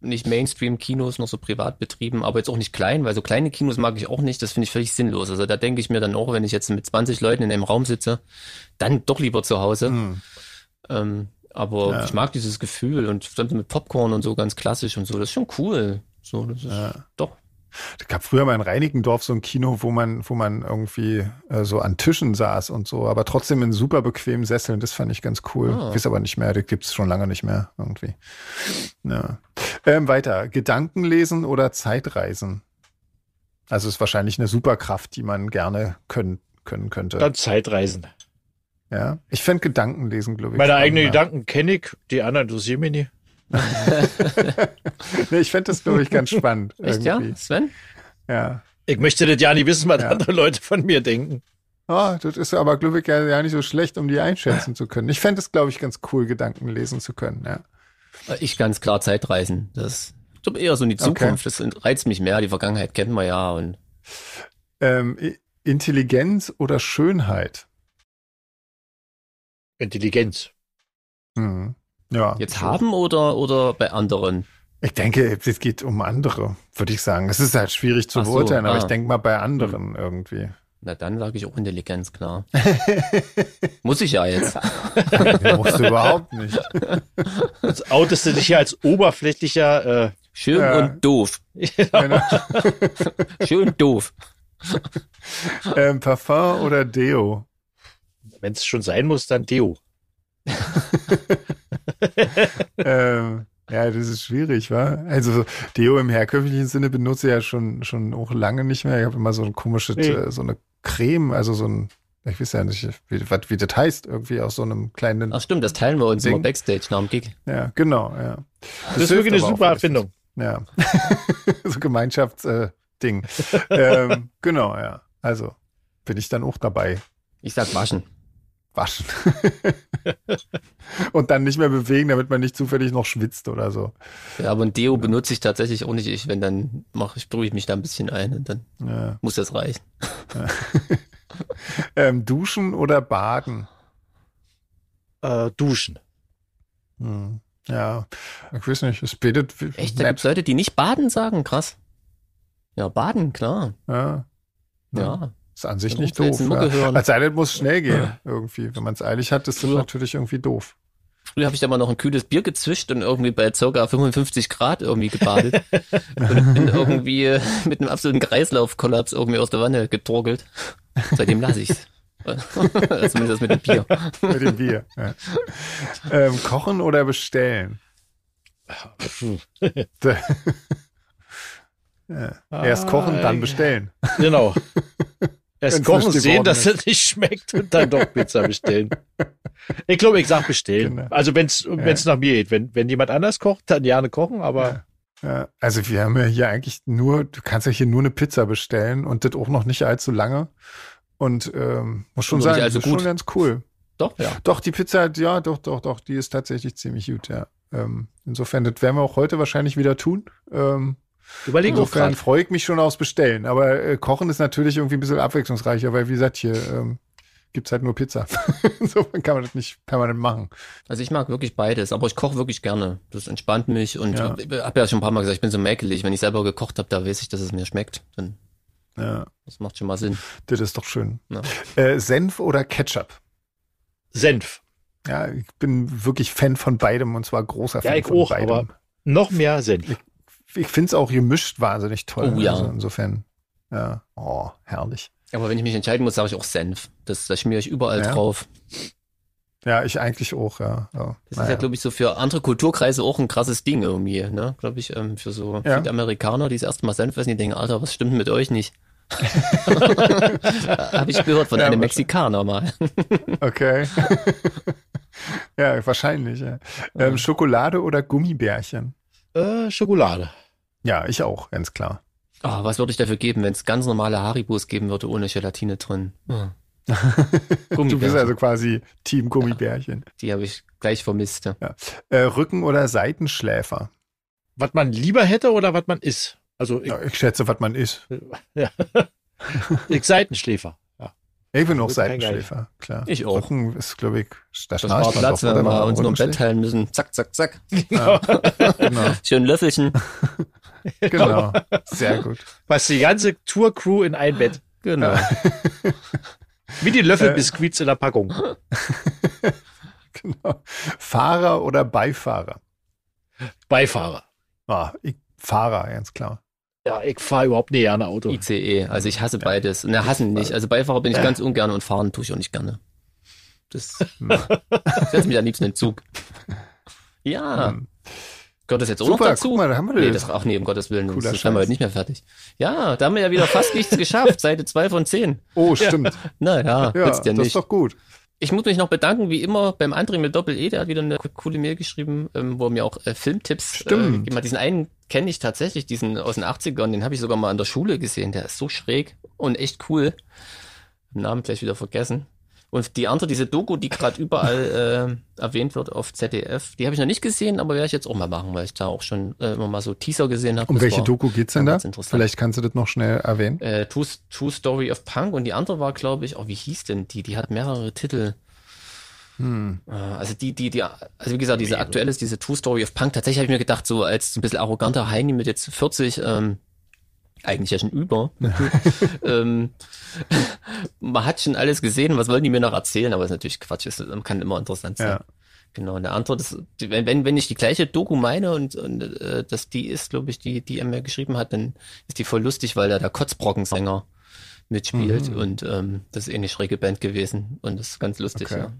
nicht Mainstream-Kinos, noch so privat betrieben, aber jetzt auch nicht klein, weil so kleine Kinos mag ich auch nicht, das finde ich völlig sinnlos. Also da denke ich mir dann auch, wenn ich jetzt mit 20 Leuten in einem Raum sitze, dann doch lieber zu Hause. Mhm. Ähm, aber ja. ich mag dieses Gefühl und mit Popcorn und so ganz klassisch und so, das ist schon cool. So, das ist ja. doch es gab früher mal in Reinickendorf so ein Kino, wo man, wo man irgendwie äh, so an Tischen saß und so, aber trotzdem in super bequemen Sesseln. Das fand ich ganz cool. Ah. Ich aber nicht mehr, das gibt es schon lange nicht mehr irgendwie. Ja. Ähm, weiter. Gedanken lesen oder Zeitreisen? Also ist wahrscheinlich eine Superkraft, die man gerne können, können könnte. Dann Zeitreisen. Ja, ich fände Gedankenlesen, glaube ich. Meine eigenen Gedanken kenne ich, die anderen interessieren mich nicht. <laughs> nee, ich fände das, glaube ich, ganz spannend. <laughs> Echt, irgendwie. ja? Sven? Ja. Ich möchte das ja nicht wissen, was ja. andere Leute von mir denken. Oh, das ist aber glaube ich, ja nicht so schlecht, um die einschätzen zu können. Ich fände es, glaube ich, ganz cool, Gedanken lesen zu können, ja. Ich ganz klar Zeitreisen. Das ist eher so in die Zukunft. Okay. Das reizt mich mehr. Die Vergangenheit kennen wir ja. Und ähm, Intelligenz oder Schönheit? Intelligenz. Mhm ja, jetzt schon. haben oder, oder bei anderen? Ich denke, es geht um andere, würde ich sagen. Es ist halt schwierig zu so, beurteilen, aber ah. ich denke mal bei anderen hm. irgendwie. Na, dann sage ich auch Intelligenz, klar. <laughs> Muss ich ja jetzt. nee, <laughs> musst du überhaupt nicht. <laughs> Jetzt outest du dich ja als oberflächlicher. Äh, Schön äh, und doof. Genau. genau. Schön doof. ähm, Parfum oder Deo? Wenn es schon sein muss, dann Deo. <laughs> ähm, ja, das ist schwierig, wa? Also Deo im herkömmlichen Sinne benutze ich ja schon, schon auch lange nicht mehr. Ich habe immer so eine komische, nee. Äh, so eine Creme, also so ein, ich weiß ja nicht, wie, wat, wie das heißt, irgendwie aus so einem kleinen. Ach stimmt, das teilen wir uns Ding. immer Backstage nach dem Gig. Ja, genau, ja. Das, das ist wirklich eine super Erfindung. Ja. <laughs> so Gemeinschaftsding. Äh, <laughs> ähm, genau, ja. Also bin ich dann auch dabei. Ich sag waschen waschen. <laughs> und dann nicht mehr bewegen, damit man nicht zufällig noch schwitzt oder so. Ja, aber ein Deo benutze ich tatsächlich auch nicht. Ich, wenn dann mache ich, brühe ich mich da ein bisschen ein und dann ja. muss das reichen. Ja. <laughs> ähm, duschen oder baden? Äh, duschen. Hm. Ja, ich weiß nicht, es bildet. Echt, da gibt es Leute, die nicht baden sagen, krass. Ja, baden, klar. Ja. ja. ja. Ist an sich nicht doof. Ja. Als Eilet muss schnell gehen, irgendwie. Wenn man es eilig hat, ist das ja. natürlich irgendwie doof. Früher habe ich da mal noch ein kühles Bier gezwischt und irgendwie bei ca. 55 Grad irgendwie gebadet. <laughs> und bin irgendwie äh, mit einem absoluten Kreislaufkollaps irgendwie aus der Wanne getorkelt. Seitdem lasse ich es. <laughs> Zumindest mit dem Bier. mit dem Bier. Ja. Ähm, kochen oder bestellen? <laughs> ja. Erst kochen, dann bestellen. Genau. Es Kochen sehen, dass es nicht schmeckt und dann doch Pizza bestellen. Ich glaube, ich sag bestellen. Genau. Also wenn es ja. Wenn's nach mir geht. Wenn, wenn jemand anders kocht, dann gerne kochen, aber. Ja. Ja. Also wir haben ja hier eigentlich nur, du kannst ja hier nur eine Pizza bestellen und das auch noch nicht allzu lange. Und ähm, muss schon sagen, also das ist schon ganz cool. Doch, ja. Doch, die Pizza, ja, doch, doch, doch, die ist tatsächlich ziemlich gut, ja. Ähm, insofern, das werden wir auch heute wahrscheinlich wieder tun. Ähm, Überlegen Insofern freue ich mich schon aufs Bestellen. Aber äh, Kochen ist natürlich irgendwie ein bisschen abwechslungsreicher, weil wie gesagt, hier ähm, gibt es halt nur Pizza. Insofern <laughs> kann man das nicht permanent machen. Also ich mag wirklich beides, aber ich koche wirklich gerne. Das entspannt mich und ja. ich habe ja schon ein paar Mal gesagt, ich bin so mäkelig. Wenn ich selber gekocht habe, da weiß ich, dass es mir schmeckt. Dann ja. Das macht schon mal Sinn. Das ist doch schön. Ja. Äh, Senf oder Ketchup? Senf. Ja, ich bin wirklich Fan von beidem und zwar großer Fan ja, ich von auch, beidem. Aber noch mehr Senf. Ich ich finde es auch gemischt wahnsinnig toll. Oh ja. Also insofern, ja, oh, herrlich. Aber wenn ich mich entscheiden muss, sage ich auch Senf. Das, das schmiere ich überall ja. drauf. Ja, ich eigentlich auch, ja. Oh, ja. Das naja. ist ja, glaube ich, so für andere Kulturkreise auch ein krasses Ding irgendwie, ne? Glaube ich, ähm, für so ja. viele Amerikaner, die das erste Mal Senf essen, die denken, Alter, was stimmt mit euch nicht? <laughs> Habe ich gehört von ja, einem Mexikaner mal. okay. <laughs> ja, wahrscheinlich, ja. Ähm, Schokolade oder Gummibärchen? Äh, Schokolade. Ja, ich auch, ganz klar. Oh, was würde ich dafür geben, wenn es ganz normale Haribos geben würde, ohne Gelatine drin? Ja. <laughs> du bist also quasi Team Gummibärchen. Ja, die habe ich gleich vermisst. Ja. Äh, Rücken- oder Seitenschläfer? Was man lieber hätte oder was man isst? Also ich, ich schätze, was man ist. <laughs> ich Seitenschläfer. Ich bin auch Seitenschläfer, klar. Ich auch. Rücken ist, glaube ich, da das war Platz, wenn wir uns noch im Bett teilen müssen. Zack, zack, zack. Genau. <laughs> genau. Schön Löffelchen. <laughs> Genau. genau. Sehr gut. Was die ganze Tour-Crew in ein Bett. Genau. Wie die Löffelbiskuits äh. in der Packung. <laughs> genau. Fahrer oder Beifahrer? Beifahrer. Ah, ich, Fahrer, ganz klar. Ja, ich fahre überhaupt nicht gerne Auto. ICE, also ich hasse beides. Na, ne, hassen nicht. Also Beifahrer bin ich ganz ungern und fahren tue ich auch nicht gerne. Das <laughs> setzt mich am liebsten in den Zug. Ja. Hm. Gottes das jetzt auch noch dazu? Guck mal, da haben wir das. nee, das. Ach nee, um Gottes Willen, Cooler das haben wir heute nicht mehr fertig. Ja, da haben wir ja wieder fast nichts <laughs> geschafft, Seite zwei von zehn. Oh, stimmt. Naja, ja, ja, ja nicht. Das ist doch gut. Ich muss mich noch bedanken, wie immer, beim André mit Doppel-E, der hat wieder eine coole Mail geschrieben, ähm, wo er mir auch äh, Filmtipps äh, Stimmt. äh, gegeben hat. Diesen einen kenne ich tatsächlich, diesen aus den 80ern, den habe ich sogar mal an der Schule gesehen. Der ist so schräg und echt cool. Namen gleich wieder vergessen. Und die andere, diese Doku, die gerade überall <laughs> äh, erwähnt wird auf ZDF, die habe ich noch nicht gesehen, aber werde ich jetzt auch mal machen, weil ich da auch schon äh, immer mal so Teaser gesehen habe. Um welche war, Doku es denn da? Vielleicht kannst du das noch schnell erwähnen. Äh, True, True Story of Punk und die andere war, glaube ich, auch oh, wie hieß denn die? Die hat mehrere Titel. Hm. Äh, also die, die, die, also wie gesagt, diese aktuelle, ist diese True Story of Punk, tatsächlich habe ich mir gedacht, so als ein bisschen arroganter Heini mit jetzt 40, ähm, eigentlich ja schon über. <laughs> ähm, man hat schon alles gesehen, was wollen die mir noch erzählen? Aber es ist natürlich Quatsch, es kann immer interessant sein. Ja. Genau, eine Antwort ist, wenn, wenn wenn ich die gleiche Doku meine und, und äh, dass die ist, glaube ich, die, die er mir geschrieben hat, dann ist die voll lustig, weil da der Kotzbrockensänger mitspielt mhm. und ähm, das ist eh eine schräge Band gewesen und das ist ganz lustig, okay. ja.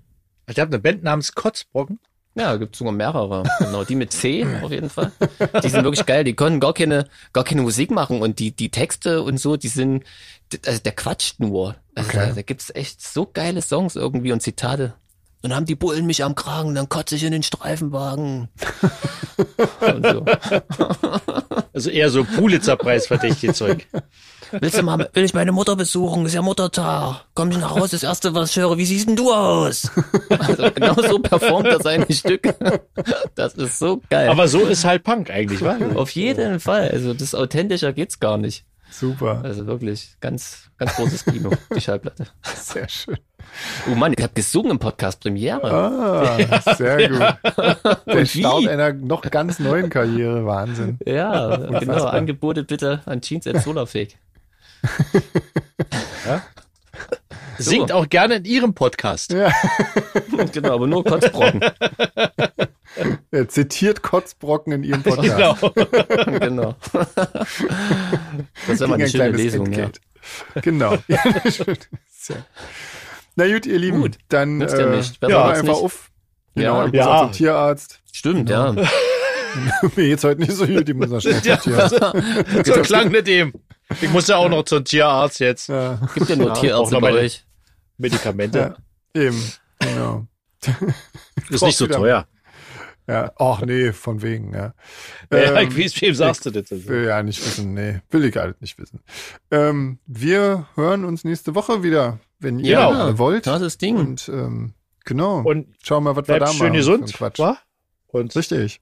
Also ich habt eine Band namens Kotzbrocken? Ja, gibt sogar mehrere. Genau, die mit C auf jeden Fall. Die sind wirklich geil. Die können gar keine, gar keine Musik machen und die, die Texte und so, die sind, also der quatscht nur. Also okay. da, da gibt's echt so geile Songs irgendwie und Zitate. Dann haben die Bullen mich am Kragen, dann kotze ich in den Streifenwagen. <laughs> und so. Also eher so Pulitzer-Preis verdächtige Zeug. Willst du mal, will ich meine Mutter besuchen? Ist ja Muttertag. Komm ich nach Hause, das erste, was ich höre, wie siehst denn du aus? Also genau so performt er sein Stück. Das ist so geil. Aber so ist halt Punk eigentlich, wa? Auf jeden Fall. Also das authentischer geht's gar nicht. Super. Also wirklich ganz, ganz großes Kino, die Schallplatte. Sehr schön. Oh Mann, ich habe gesungen im Podcast Premiere. Ah, ja, sehr gut. Ja. Der Start einer noch ganz neuen Karriere, Wahnsinn. Ja, genau. Angebote bitte an Jeans at Solarfake. <laughs> ja? <laughs> Singt so. auch gerne in Ihrem Podcast. Ja. <laughs> genau, aber nur Kotzbrocken. Er zitiert Kotzbrocken in Ihrem Podcast. Genau. genau. Das ist immer eine ein schöne Lesung. Entgelt. Ja. Genau. Na gut, ihr Lieben, gut. dann äh, ja, einfach nicht. auf. Genau, ja. ja. Tierarzt. Stimmt, genau. ja mir <laughs> jetzt heute nicht so gut, die muss noch schnell ja, <laughs> So klang nicht dem. Ich muss ja auch noch zum Tierarzt jetzt. Ja. Gibt ja nur ja, Tierärzte bei euch. Medikamente. Ja, eben, genau. Ist nicht so teuer. Ja, ach nee, von wegen, ja. ja ähm, wie, wem sagst ich, du das? Will ja nicht wissen, nee, will ich halt nicht wissen. Ähm, wir hören uns nächste Woche wieder, wenn ihr genau. ja, wollt. Das ist Ding. Und ähm, genau. Und schauen wir, mal, was wir da schön machen. Schön gesund, Quatsch. Und Richtig.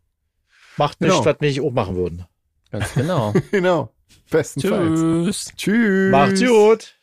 Macht nicht, genau. was nicht auch machen würden. Ganz genau. <laughs> genau. Bestenfalls. Tschüss. Tschüss. Macht's gut.